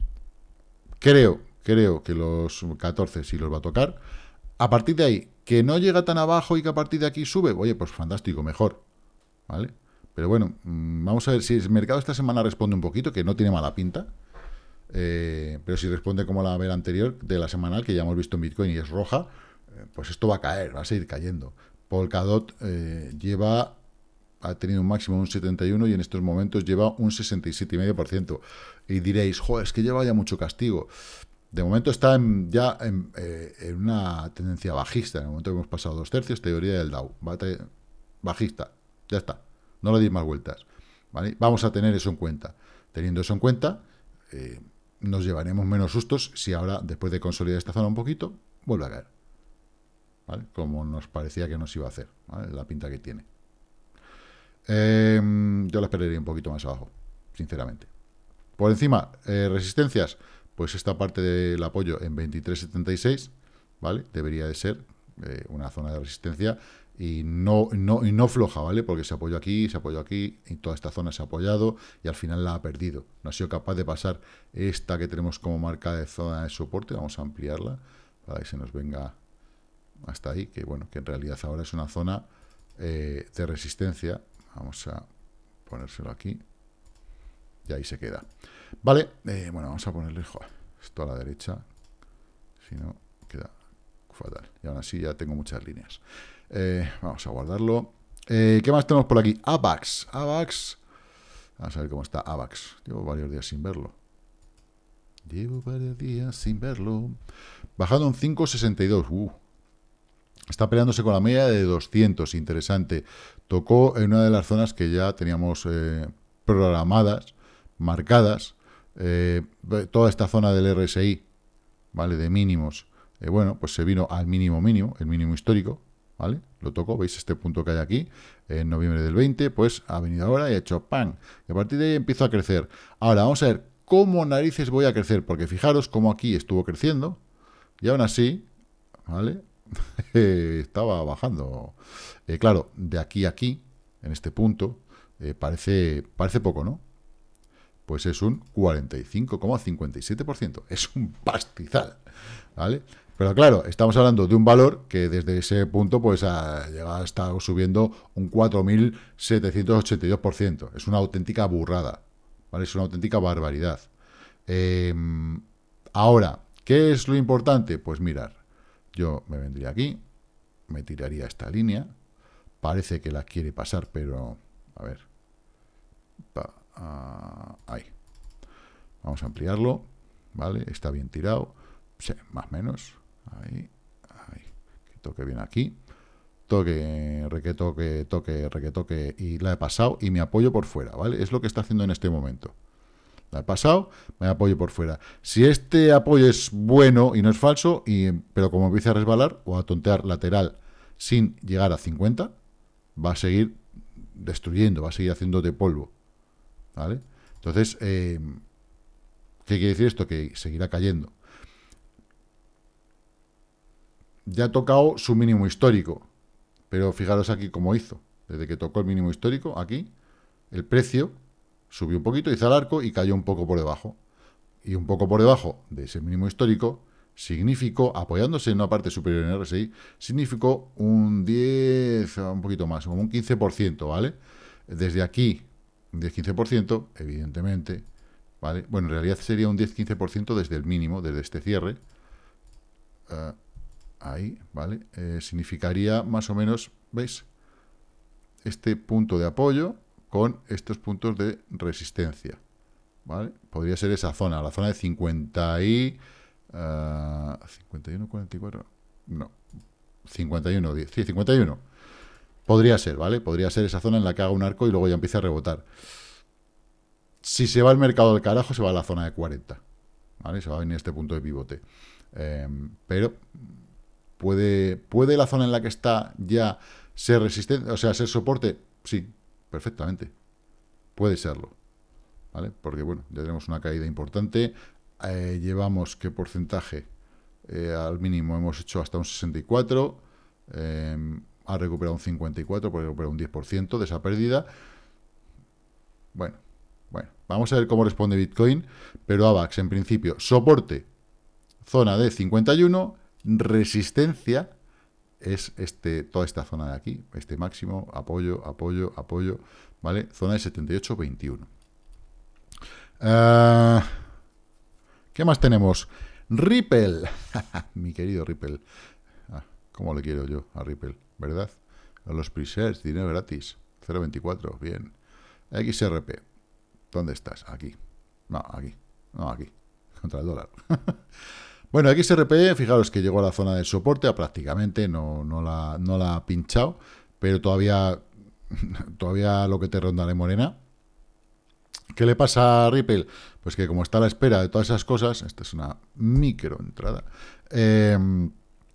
creo, creo que los 14 sí los va a tocar. A partir de ahí, que no llega tan abajo y que a partir de aquí sube, oye, pues fantástico, mejor, ¿vale? Pero bueno, mm, vamos a ver si el mercado esta semana responde un poquito, que no tiene mala pinta. Eh, pero si responde como la vela anterior de la semanal que ya hemos visto en Bitcoin y es roja, eh, pues esto va a caer, va a seguir cayendo. Polkadot eh, lleva, ha tenido un máximo de un 71 y en estos momentos lleva un 67,5%. Y diréis, jo, es que lleva ya mucho castigo. De momento está ya en, una tendencia bajista. En el momento que hemos pasado dos tercios, teoría del Dow. Bajista. Ya está. No le di más vueltas. Vamos a tener eso en cuenta. Teniendo eso en cuenta, nos llevaremos menos sustos si ahora, después de consolidar esta zona un poquito, vuelve a caer. ¿Vale? Como nos parecía que nos iba a hacer, ¿vale? La pinta que tiene. Eh, yo la esperaría un poquito más abajo, sinceramente. Por encima, eh, resistencias, pues esta parte del apoyo en 23.76, ¿vale? Debería de ser eh, una zona de resistencia y no, no, floja, ¿vale? Porque se apoyó aquí, se apoyó aquí, y toda esta zona se ha apoyado y al final la ha perdido. No ha sido capaz de pasar esta que tenemos como marca de zona de soporte, vamos a ampliarla para que se nos venga hasta ahí, que bueno, que en realidad ahora es una zona eh, de resistencia. Vamos a ponérselo aquí y ahí se queda. Vale, eh, bueno, vamos a ponerle esto a la derecha, si no queda fatal. Y ahora sí ya tengo muchas líneas. Eh, vamos a guardarlo. Eh, ¿Qué más tenemos por aquí? AVAX. AVAX. Vamos a ver cómo está AVAX. Llevo varios días sin verlo. Llevo varios días sin verlo. Bajado un 5,62. Uh. Está peleándose con la media de 200. Interesante. Tocó en una de las zonas que ya teníamos eh, programadas, marcadas. toda esta zona del RSI, ¿vale? De mínimos. bueno, pues se vino al mínimo mínimo, el mínimo histórico, ¿vale? Lo toco, veis este punto que hay aquí, en noviembre del 20, pues ha venido ahora y ha hecho ¡pam! Y a partir de ahí empiezo a crecer. Ahora, vamos a ver cómo narices voy a crecer, porque fijaros cómo aquí estuvo creciendo, y aún así, ¿vale? Estaba bajando. Eh, claro, de aquí a aquí, en este punto, eh, parece, parece poco, ¿no? Pues es un 45,57%. Es un pastizal, ¿vale? Pero claro, estamos hablando de un valor que desde ese punto pues ha llegado, estado subiendo un 4.782%. Es una auténtica burrada, Es una auténtica barbaridad. Em, ahora, ¿qué es lo importante? Pues mirar, yo me vendría aquí, me tiraría esta línea, parece que la quiere pasar, pero a ver, ah, ahí. Vamos a ampliarlo, ¿vale? Está bien tirado, más o menos, que toque bien aquí. Toque, reque, toque, toque, reque, toque. Y la he pasado y me apoyo por fuera, ¿vale? Es lo que está haciendo en este momento. La he pasado, me apoyo por fuera. Si este apoyo es bueno y no es falso, y, pero como empiece a resbalar o a tontear lateral sin llegar a 50, va a seguir destruyendo, va a seguir haciéndote polvo. ¿Vale? Entonces, eh, ¿qué quiere decir esto? Que seguirá cayendo. ya ha tocado su mínimo histórico. Pero fijaros aquí cómo hizo. Desde que tocó el mínimo histórico, aquí, el precio subió un poquito, hizo el arco y cayó un poco por debajo. Y un poco por debajo de ese mínimo histórico significó, apoyándose en una parte superior en RSI, significó un 10, un poquito más, como un 15%, ¿vale? Desde aquí, un 10-15%, evidentemente, ¿vale? Bueno, en realidad sería un 10-15% desde el mínimo, desde este cierre. Eh, ahí, ¿vale? Eh, significaría más o menos, ¿veis? Este punto de apoyo con estos puntos de resistencia, ¿vale? Podría ser esa zona, la zona de 50 y... 51, ah, 44... No, 51, 10, sí, 51. Podría ser, ¿vale? Podría ser esa zona en la que haga un arco y luego ya empiece a rebotar. Si se va el mercado al carajo, se va a la zona de 40, ¿vale? Se va a venir este punto de pivote. Em, pero ¿Puede, ¿Puede la zona en la que está ya ser resistente, o sea, ser soporte? Sí, perfectamente. Puede serlo. ¿Vale? Porque, bueno, ya tenemos una caída importante. Eh, llevamos, ¿qué porcentaje? Eh, al mínimo hemos hecho hasta un 64. Em, ha recuperado un 54, puede recuperar un 10% de esa pérdida. Bueno, bueno, vamos a ver cómo responde Bitcoin. Pero AVAX, en principio, soporte, zona de 51 Resistencia es este, toda esta zona de aquí, este máximo, apoyo, apoyo, apoyo, ¿vale? Zona de 78, 21. Ah, ¿Qué más tenemos? Ripple, mi querido Ripple. Ah, ¿Cómo le quiero yo a Ripple, verdad? A los presets, dinero gratis, 0.24, bien. XRP, ¿dónde estás? Aquí. No, aquí. No, aquí. Contra el dólar. Bueno, aquí XRP, fijaros que llegó a la zona de soporte, prácticamente, no, la, no la ha pinchado, pero todavía, todavía lo que te rondaré morena. ¿Qué le pasa a Ripple? Pues que como está a la espera de todas esas cosas, esta es una micro entrada, em,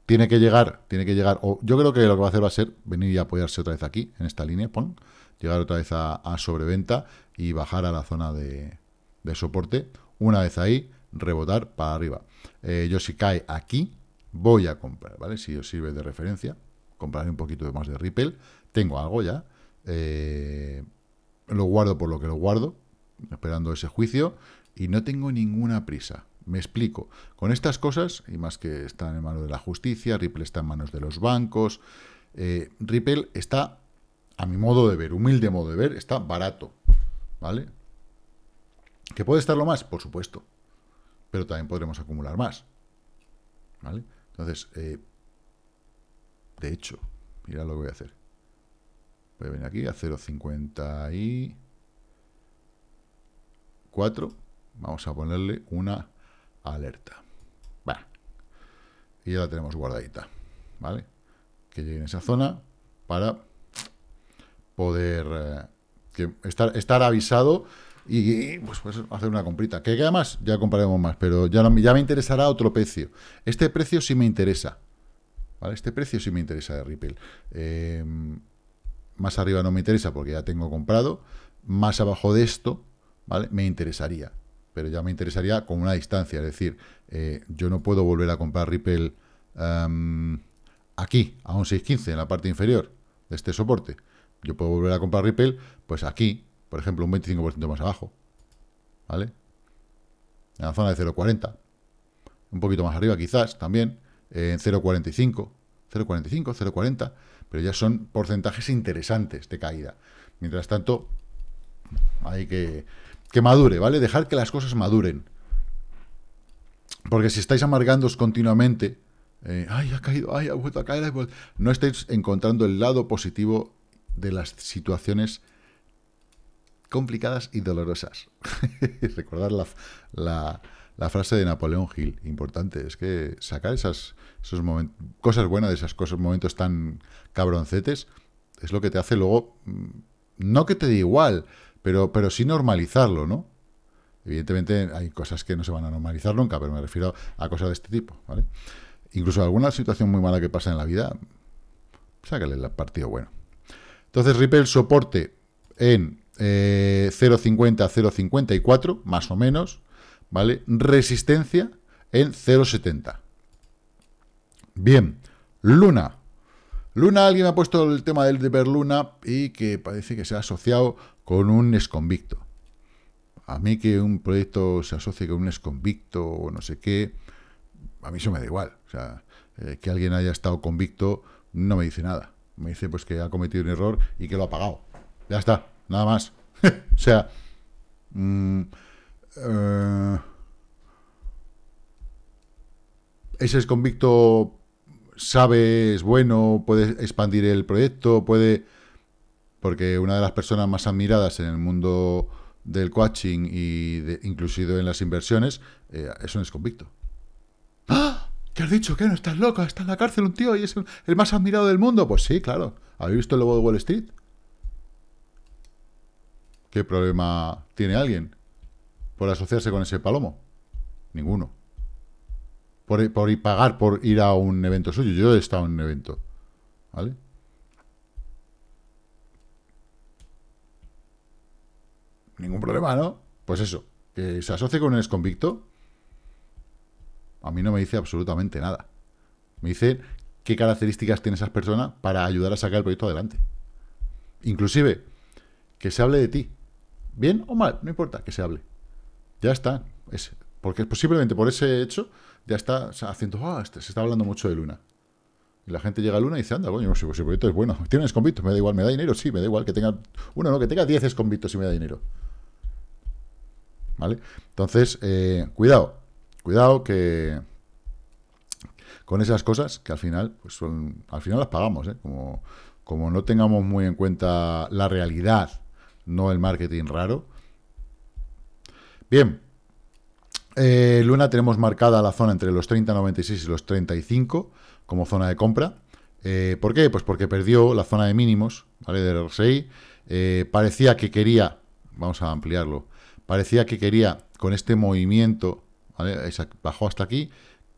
tiene que llegar, tiene que llegar, o yo creo que lo que va a hacer va a ser venir y apoyarse otra vez aquí, en esta línea, llegar otra vez a, sobreventa y bajar a la zona de soporte, una vez ahí, rebotar para arriba. Eh, yo si cae aquí, voy a comprar, ¿vale? Si os sirve de referencia, compraré un poquito más de Ripple, tengo algo ya, eh, lo guardo por lo que lo guardo, esperando ese juicio, y no tengo ninguna prisa. Me explico, con estas cosas, y más que están en manos de la justicia, Ripple está en manos de los bancos, eh, Ripple está, a mi modo de ver, humilde modo de ver, está barato, ¿vale? ¿Que puede estarlo más? Por supuesto, pero también podremos acumular más. ¿Vale? Entonces, eh, de hecho, mira, lo que voy a hacer. Voy a venir aquí a 0.50 y... 4. Vamos a ponerle una alerta. Y ya la tenemos guardadita. ¿Vale? Que llegue en esa zona para poder... Eh, estar avisado y pues, pues, hacer una comprita. Que queda más, ya compraremos más, pero ya, ya me interesará otro precio. Este precio sí me interesa. ¿vale? Este precio sí me interesa de Ripple. Eh, más arriba no me interesa porque ya tengo comprado. Más abajo de esto, ¿vale? Me interesaría. Pero ya me interesaría con una distancia. Es decir, eh, yo no puedo volver a comprar Ripple em, aquí, a un 6.15, en la parte inferior de este soporte. Yo puedo volver a comprar Ripple, pues aquí, por ejemplo, un 25% más abajo, ¿vale? En la zona de 0,40, un poquito más arriba quizás también, en 0,45, 0,45, 0,40, pero ya son porcentajes interesantes de caída. Mientras tanto, hay que, que madure, ¿vale? Dejar que las cosas maduren. Porque si estáis amargándos continuamente, eh, ay, ha caído, ay, ha vuelto a caer, no estáis encontrando el lado positivo de las situaciones complicadas y dolorosas. Recordar la, frase de Napoleón Hill, importante, es que sacar esas cosas buenas de esos cosas, momentos tan cabroncetes, es lo que te hace luego, mm, no que te dé igual, pero, pero sí normalizarlo, ¿no? Evidentemente hay cosas que no se van a normalizar nunca, pero me refiero a cosas de este tipo, ¿vale? Incluso alguna situación muy mala que pasa en la vida, sácale el partido bueno. Entonces, Ripple soporte en 0,50 a 0,54, más o menos, ¿vale? Resistencia en 0,70. Bien, Luna. Luna, alguien ha puesto el tema del ver Luna y que parece que se ha asociado con un esconvicto... A mí que un proyecto se asocie con un esconvicto... o no sé qué, a mí eso me da igual. O sea, eh, que alguien haya estado convicto no me dice nada. Me dice pues que ha cometido un error y que lo ha pagado. Ya está nada más. o sea, mm, eh, ese es convicto, sabe, es bueno, puede expandir el proyecto, puede... Porque una de las personas más admiradas en el mundo del coaching y de, en las inversiones eh, es un esconvicto... ¡Ah! ¿Qué has dicho? ¿Qué? ¿No estás loca? ¿Está en la cárcel un tío y es el, el más admirado del mundo? Pues sí, claro. ¿Habéis visto el lobo de Wall Street? ¿Qué problema tiene alguien por asociarse con ese palomo? Ninguno. Por, pagar por ir a un evento suyo. Yo he estado en un evento. ¿Vale? Ningún problema, ¿no? Pues eso, que se asocie con un esconvicto. a mí no me dice absolutamente nada. Me dice qué características tiene esas personas para ayudar a sacar el proyecto adelante. Inclusive, que se hable de ti, bien o mal, no importa, que se hable. Ya está. Es, porque posiblemente por ese hecho ya está haciendo, ah, este, se está hablando mucho de Luna. Y la gente llega a Luna y dice, anda, coño, pues, pues, si, el proyecto es bueno, tiene esconvito, me da igual, me da dinero, sí, me da igual que tenga uno, no, que tenga 10 esconvitos y me da dinero. ¿Vale? Entonces, eh, cuidado, cuidado que con esas cosas que al final, pues son, al final las pagamos, ¿eh? como, como no tengamos muy en cuenta la realidad no el marketing raro. Bien, eh, Luna tenemos marcada la zona entre los 30,96 y los 35 como zona de compra. Eh, ¿Por qué? Pues porque perdió la zona de mínimos, ¿vale? Del RSI. Eh, parecía que quería, vamos a ampliarlo, parecía que quería con este movimiento, bajó hasta aquí,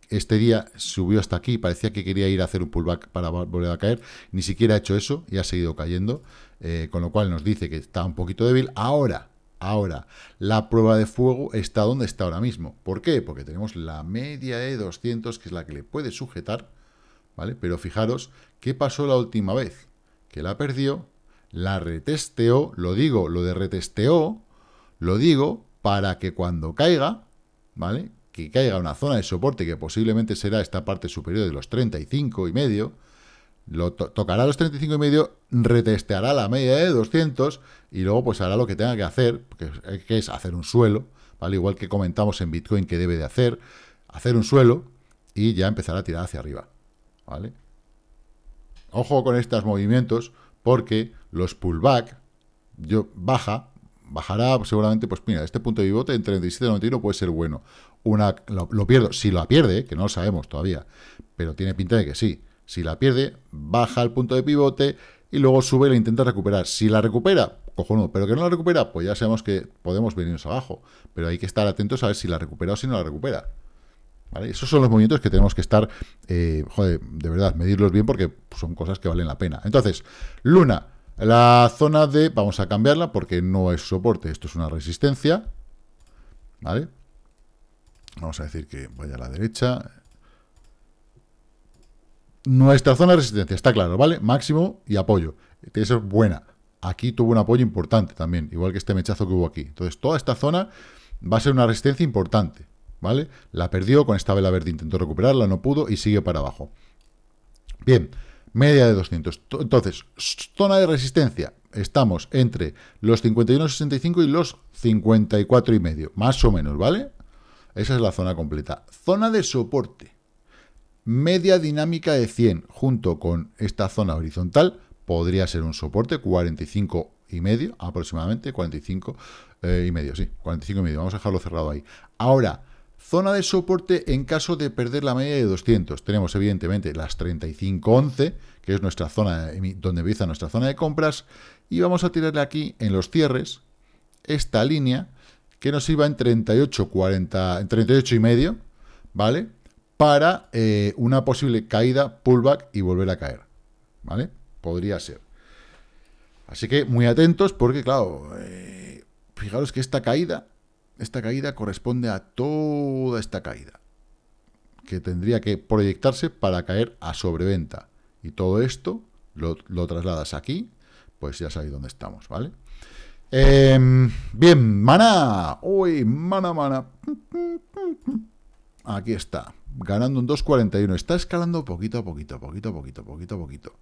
este día subió hasta aquí, parecía que quería ir a hacer un pullback para volver a caer, ni siquiera ha hecho eso y ha seguido cayendo. Eh, con lo cual nos dice que está un poquito débil. Ahora, ahora, la prueba de fuego está donde está ahora mismo. ¿Por qué? Porque tenemos la media de 200, que es la que le puede sujetar, ¿vale? Pero fijaros, ¿qué pasó la última vez? Que la perdió, la retesteó, lo digo, lo de retesteó, lo digo, para que cuando caiga, ¿vale? Que caiga una zona de soporte que posiblemente será esta parte superior de los 35 y medio, lo tocará los 35 y medio, retesteará la media de 200 y luego pues hará lo que tenga que hacer, eh, que, es hacer un suelo, ¿vale? Igual que comentamos en Bitcoin que debe de hacer, hacer un suelo y ya empezará a tirar hacia arriba, ¿vale? Ojo con estos movimientos porque los pullback yo, baja, bajará seguramente, pues mira, este punto de pivote en 37.91 puede ser bueno. Una, lo, lo, pierdo, si lo pierde, que no lo sabemos todavía, pero tiene pinta de que sí. Si la pierde, baja al punto de pivote y luego sube y la intenta recuperar. Si la recupera, cojonudo, pero que no la recupera, pues ya sabemos que podemos venirnos abajo. Pero hay que estar atentos a ver si la recupera o si no la recupera. ¿Vale? Esos son los movimientos que tenemos que estar, eh, joder, de verdad, medirlos bien porque son cosas que valen la pena. Entonces, Luna, la zona de, vamos a cambiarla porque no es soporte, esto es una resistencia, ¿vale? Vamos a decir que vaya a la derecha, nuestra zona de resistencia, está claro, ¿vale? Máximo y apoyo. Tiene que ser buena. Aquí tuvo un apoyo importante también, igual que este mechazo que hubo aquí. Entonces, toda esta zona va a ser una resistencia importante, ¿vale? La perdió, con esta vela verde intentó recuperarla, no pudo y sigue para abajo. Bien, media de 200. Entonces, zona de resistencia, estamos entre los 51,65 y los 54,5, más o menos, ¿vale? Esa es la zona completa. Zona de soporte. Media dinámica de 100 junto con esta zona horizontal podría ser un soporte 45 y medio aproximadamente, 45 eh, y medio, sí, 45 y medio, vamos a dejarlo cerrado ahí. Ahora, zona de soporte en caso de perder la media de 200, tenemos evidentemente las 35.11, que es nuestra zona, donde empieza nuestra zona de compras, y vamos a tirarle aquí en los cierres esta línea que nos iba en 38, 40, en 38 y medio, ¿vale? para eh, una posible caída, pullback y volver a caer. ¿Vale? Podría ser. Así que muy atentos porque, claro, eh, fijaros que esta caída, esta caída corresponde a toda esta caída que tendría que proyectarse para caer a sobreventa. Y todo esto lo, trasladas aquí, pues ya sabéis dónde estamos, ¿vale? Em, bien, mana. Uy, mana, mana. Aquí está ganando un 2,41. Está escalando poquito a poquito, poquito a poquito, poquito a poquito.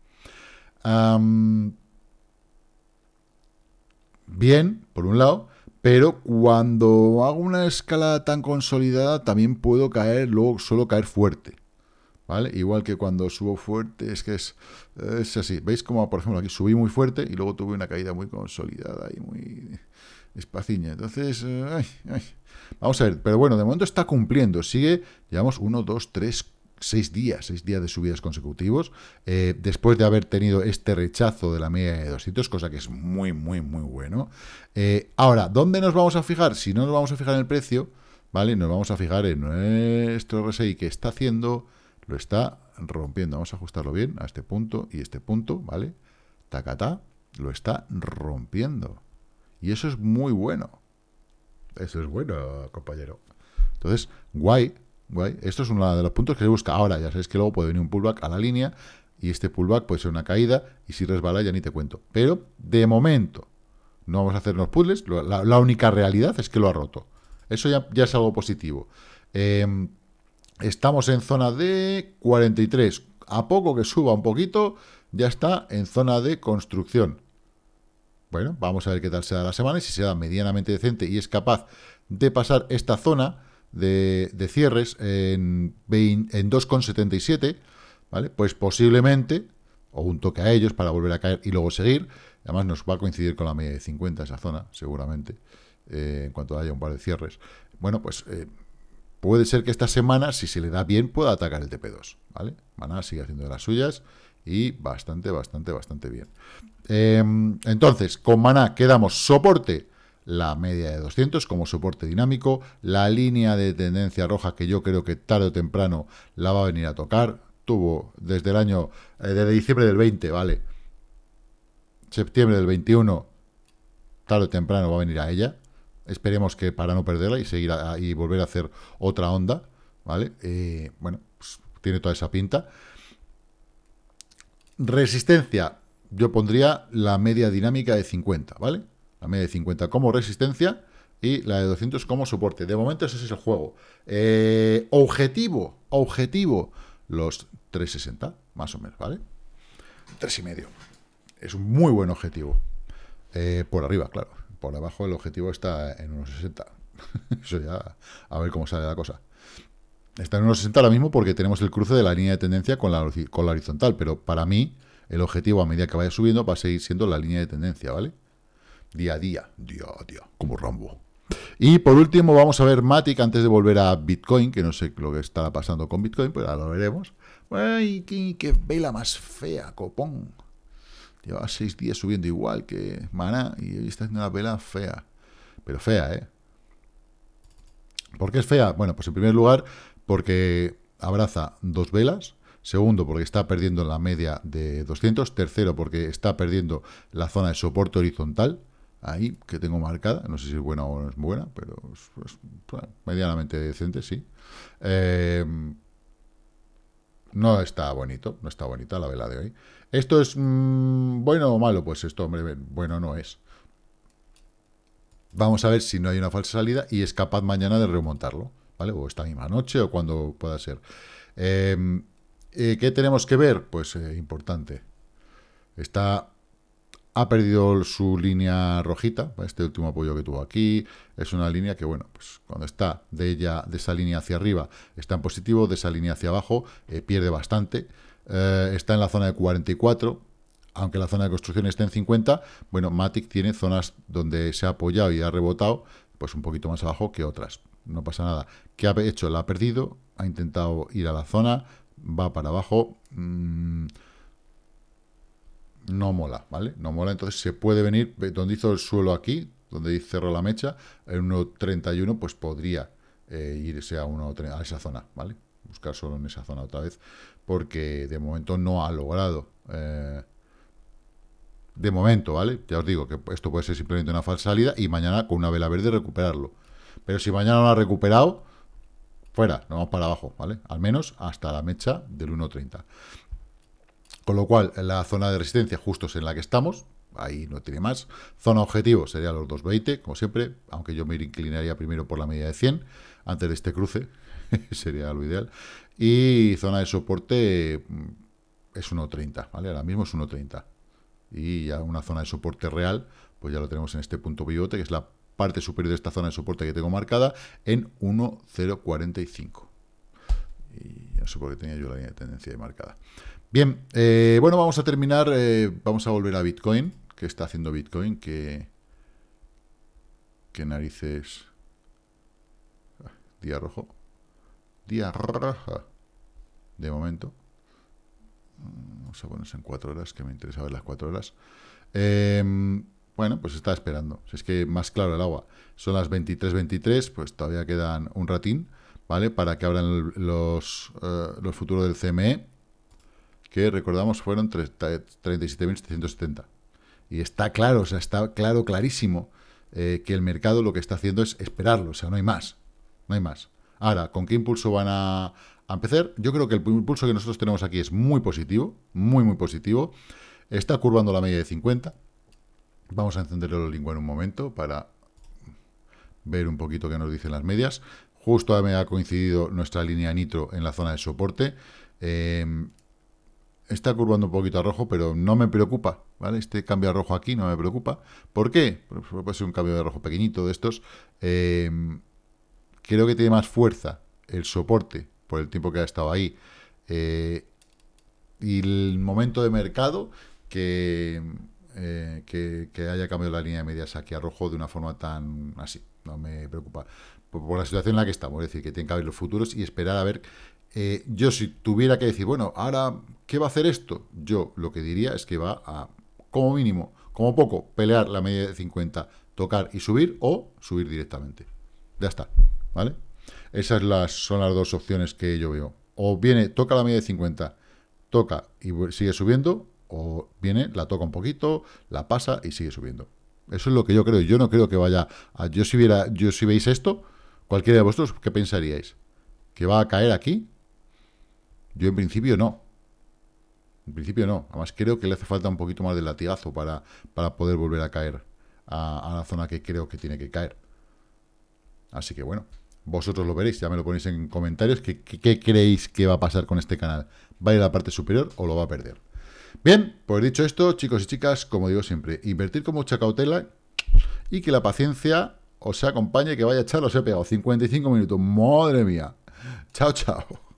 bien, por un lado, pero cuando hago una escala tan consolidada también puedo caer, luego suelo caer fuerte. ¿Vale? Igual que cuando subo fuerte, es que es, así. ¿Veis como, por ejemplo, aquí subí muy fuerte y luego tuve una caída muy consolidada y muy espaciña? Entonces, eh, ay, ay. Vamos a ver, pero bueno, de momento está cumpliendo. Sigue, llevamos 1, 2, 3, 6 días, 6 días de subidas consecutivos, eh, después de haber tenido este rechazo de la media de 200, cosa que es muy, muy, muy bueno. Eh, ahora, ¿dónde nos vamos a fijar? Si no nos vamos a fijar en el precio, ¿vale? Nos vamos a fijar en nuestro RSI que está haciendo, lo está rompiendo. Vamos a ajustarlo bien a este punto y este punto, ¿vale? Tacatá, lo está rompiendo. Y eso es muy bueno. Eso es bueno, compañero. Entonces, guay, guay. Esto es uno de los puntos que se busca ahora. Ya sabéis que luego puede venir un pullback a la línea y este pullback puede ser una caída y si resbala ya ni te cuento. Pero, de momento, no vamos a hacer los puzzles. La, la única realidad es que lo ha roto. Eso ya, es algo positivo. Em, estamos en zona de 43. A poco que suba un poquito, ya está en zona de construcción. Bueno, vamos a ver qué tal se da la semana y si se da medianamente decente y es capaz de pasar esta zona de, cierres en, 2,77, ¿vale? Pues posiblemente, o un toque a ellos para volver a caer y luego seguir. Además nos va a coincidir con la media de 50 esa zona, seguramente, eh, en cuanto haya un par de cierres. Bueno, pues... Eh, puede ser que esta semana, si se le da bien, pueda atacar el TP2, ¿vale? Maná sigue haciendo de las suyas y bastante, bastante, bastante bien. Em, entonces, con Maná quedamos soporte la media de 200 como soporte dinámico, la línea de tendencia roja que yo creo que tarde o temprano la va a venir a tocar, tuvo desde el año, eh, desde diciembre del 20, ¿vale? Septiembre del 21, tarde o temprano va a venir a ella, esperemos que para no perderla y seguir y volver a hacer otra onda, ¿vale? Eh, bueno, pues, tiene toda esa pinta. Resistencia, yo pondría la media dinámica de 50, ¿vale? La media de 50 como resistencia y la de 200 como soporte. De momento ese es el juego. Eh, objetivo, objetivo, los 360, más o menos, ¿vale? 3,5. Es un muy buen objetivo. Eh, por arriba, claro. Por abajo el objetivo está en unos 60. Eso ya, a ver cómo sale la cosa. Está en 1,60 ahora mismo porque tenemos el cruce de la línea de tendencia con la, la horizontal, pero para mí el objetivo a medida que vaya subiendo va a seguir siendo la línea de tendencia, ¿vale? Día a día, día a como Rambo. Y por último vamos a ver Matic antes de volver a Bitcoin, que no sé lo que estará pasando con Bitcoin, pero pues ahora lo veremos. ¡Ay, qué, vela más fea, copón! Lleva seis días subiendo igual que Maná y hoy está haciendo una vela fea. Pero fea, ¿eh? ¿Por qué es fea? Bueno, pues en primer lugar, porque abraza dos velas, Segundo, porque está perdiendo la media de 200. Tercero, porque está perdiendo la zona de soporte horizontal. Ahí, que tengo marcada. No sé si es buena o no es buena, pero es, medianamente decente, sí. Eh, no está bonito. No está bonita la vela de hoy. ¿Esto es mm, bueno o malo? Pues esto, hombre, bueno no es. Vamos a ver si no hay una falsa salida y es capaz mañana de remontarlo. O esta misma noche o cuando pueda ser. Em, eh, ¿Qué tenemos que ver? Pues eh, importante. Está, ha perdido su línea rojita, este último apoyo que tuvo aquí. Es una línea que, bueno, pues cuando está de, ella, de esa línea hacia arriba, está en positivo, de esa línea hacia abajo, eh, pierde bastante. está en la zona de 44, aunque la zona de construcción esté en 50, bueno, Matic tiene zonas donde se ha apoyado y ha rebotado, pues un poquito más abajo que otras no pasa nada. ¿Qué ha hecho? La ha perdido, ha intentado ir a la zona, va para abajo. Mm, no mola, ¿vale? No mola, entonces se puede venir donde hizo el suelo aquí, donde cerró la mecha, en 1.31, pues podría eh, irse a, uno, a esa zona, ¿vale? Buscar solo en esa zona otra vez, porque de momento no ha logrado. Eh, de momento, ¿vale? Ya os digo que esto puede ser simplemente una falsa salida y mañana con una vela verde recuperarlo. Pero si mañana no ha recuperado, fuera, nos vamos para abajo, ¿vale? Al menos hasta la mecha del 1.30. Con lo cual, en la zona de resistencia justo en la que estamos, ahí no tiene más. Zona objetivo sería los 2.20, como siempre, aunque yo me inclinaría primero por la media de 100, antes de este cruce, sería lo ideal. Y zona de soporte mm, es 1.30, ¿vale? Ahora mismo es 1.30. Y ya una zona de soporte real, pues ya lo tenemos en este punto pivote, que es la parte superior de esta zona de soporte que tengo marcada en 1.045. Y no sé por qué tenía yo la línea de tendencia de marcada. Bien, eh, bueno, vamos a terminar, eh, vamos a volver a Bitcoin, que está haciendo Bitcoin, que... ¿Qué narices? Ah, día rojo. Día roja. De momento. Mm, vamos a ponerse en cuatro horas, que me interesa ver las cuatro horas. Eh, bueno, pues está esperando. Si es que más claro el agua. Son las 23.23, pues todavía quedan un ratín, ¿vale? Para que abran los, eh, los futuros del CME, que recordamos fueron 37.770. Y está claro, o sea, está claro, clarísimo, eh, que el mercado lo que está haciendo es esperarlo, o sea, no hay más. No hay más. Ahora, ¿con qué impulso van a, a empezar? Yo creo que el impulso que nosotros tenemos aquí es muy positivo, muy, muy positivo. Está curvando la media de 50, Vamos a encender el lengua en un momento para ver un poquito qué nos dicen las medias. Justo me ha coincidido nuestra línea nitro en la zona de soporte. Eh, está curvando un poquito a rojo, pero no me preocupa, ¿vale? Este cambio a rojo aquí no me preocupa. ¿Por qué? Pues puede ser un cambio de rojo pequeñito de estos. Eh, creo que tiene más fuerza el soporte por el tiempo que ha estado ahí. Eh, y el momento de mercado que eh, que, haya cambiado la línea de medias aquí a rojo de una forma tan así. No me preocupa. Por, la situación en la que estamos, es decir, que tienen que haber los futuros y esperar a ver. Eh, yo si tuviera que decir, bueno, ahora, ¿qué va a hacer esto? Yo lo que diría es que va a, como mínimo, como poco, pelear la media de 50, tocar y subir o subir directamente. Ya está, ¿vale? Esas las, son las dos opciones que yo veo. O viene, toca la media de 50, toca y sigue subiendo, o viene, la toca un poquito, la pasa y sigue subiendo. Eso es lo que yo creo. Yo no creo que vaya a... Yo si, viera, yo si veis esto, cualquiera de vosotros, ¿qué pensaríais? ¿Que va a caer aquí? Yo en principio no. En principio no. Además creo que le hace falta un poquito más de latigazo para, para poder volver a caer a, a la zona que creo que tiene que caer. Así que bueno, vosotros lo veréis, ya me lo ponéis en comentarios, qué creéis que va a pasar con este canal. ¿Va a ir a la parte superior o lo va a perder? Bien, pues dicho esto, chicos y chicas, como digo siempre, invertir con mucha cautela y que la paciencia os acompañe, que vaya a echar, los he pegado 55 minutos, madre mía. Chao, chao.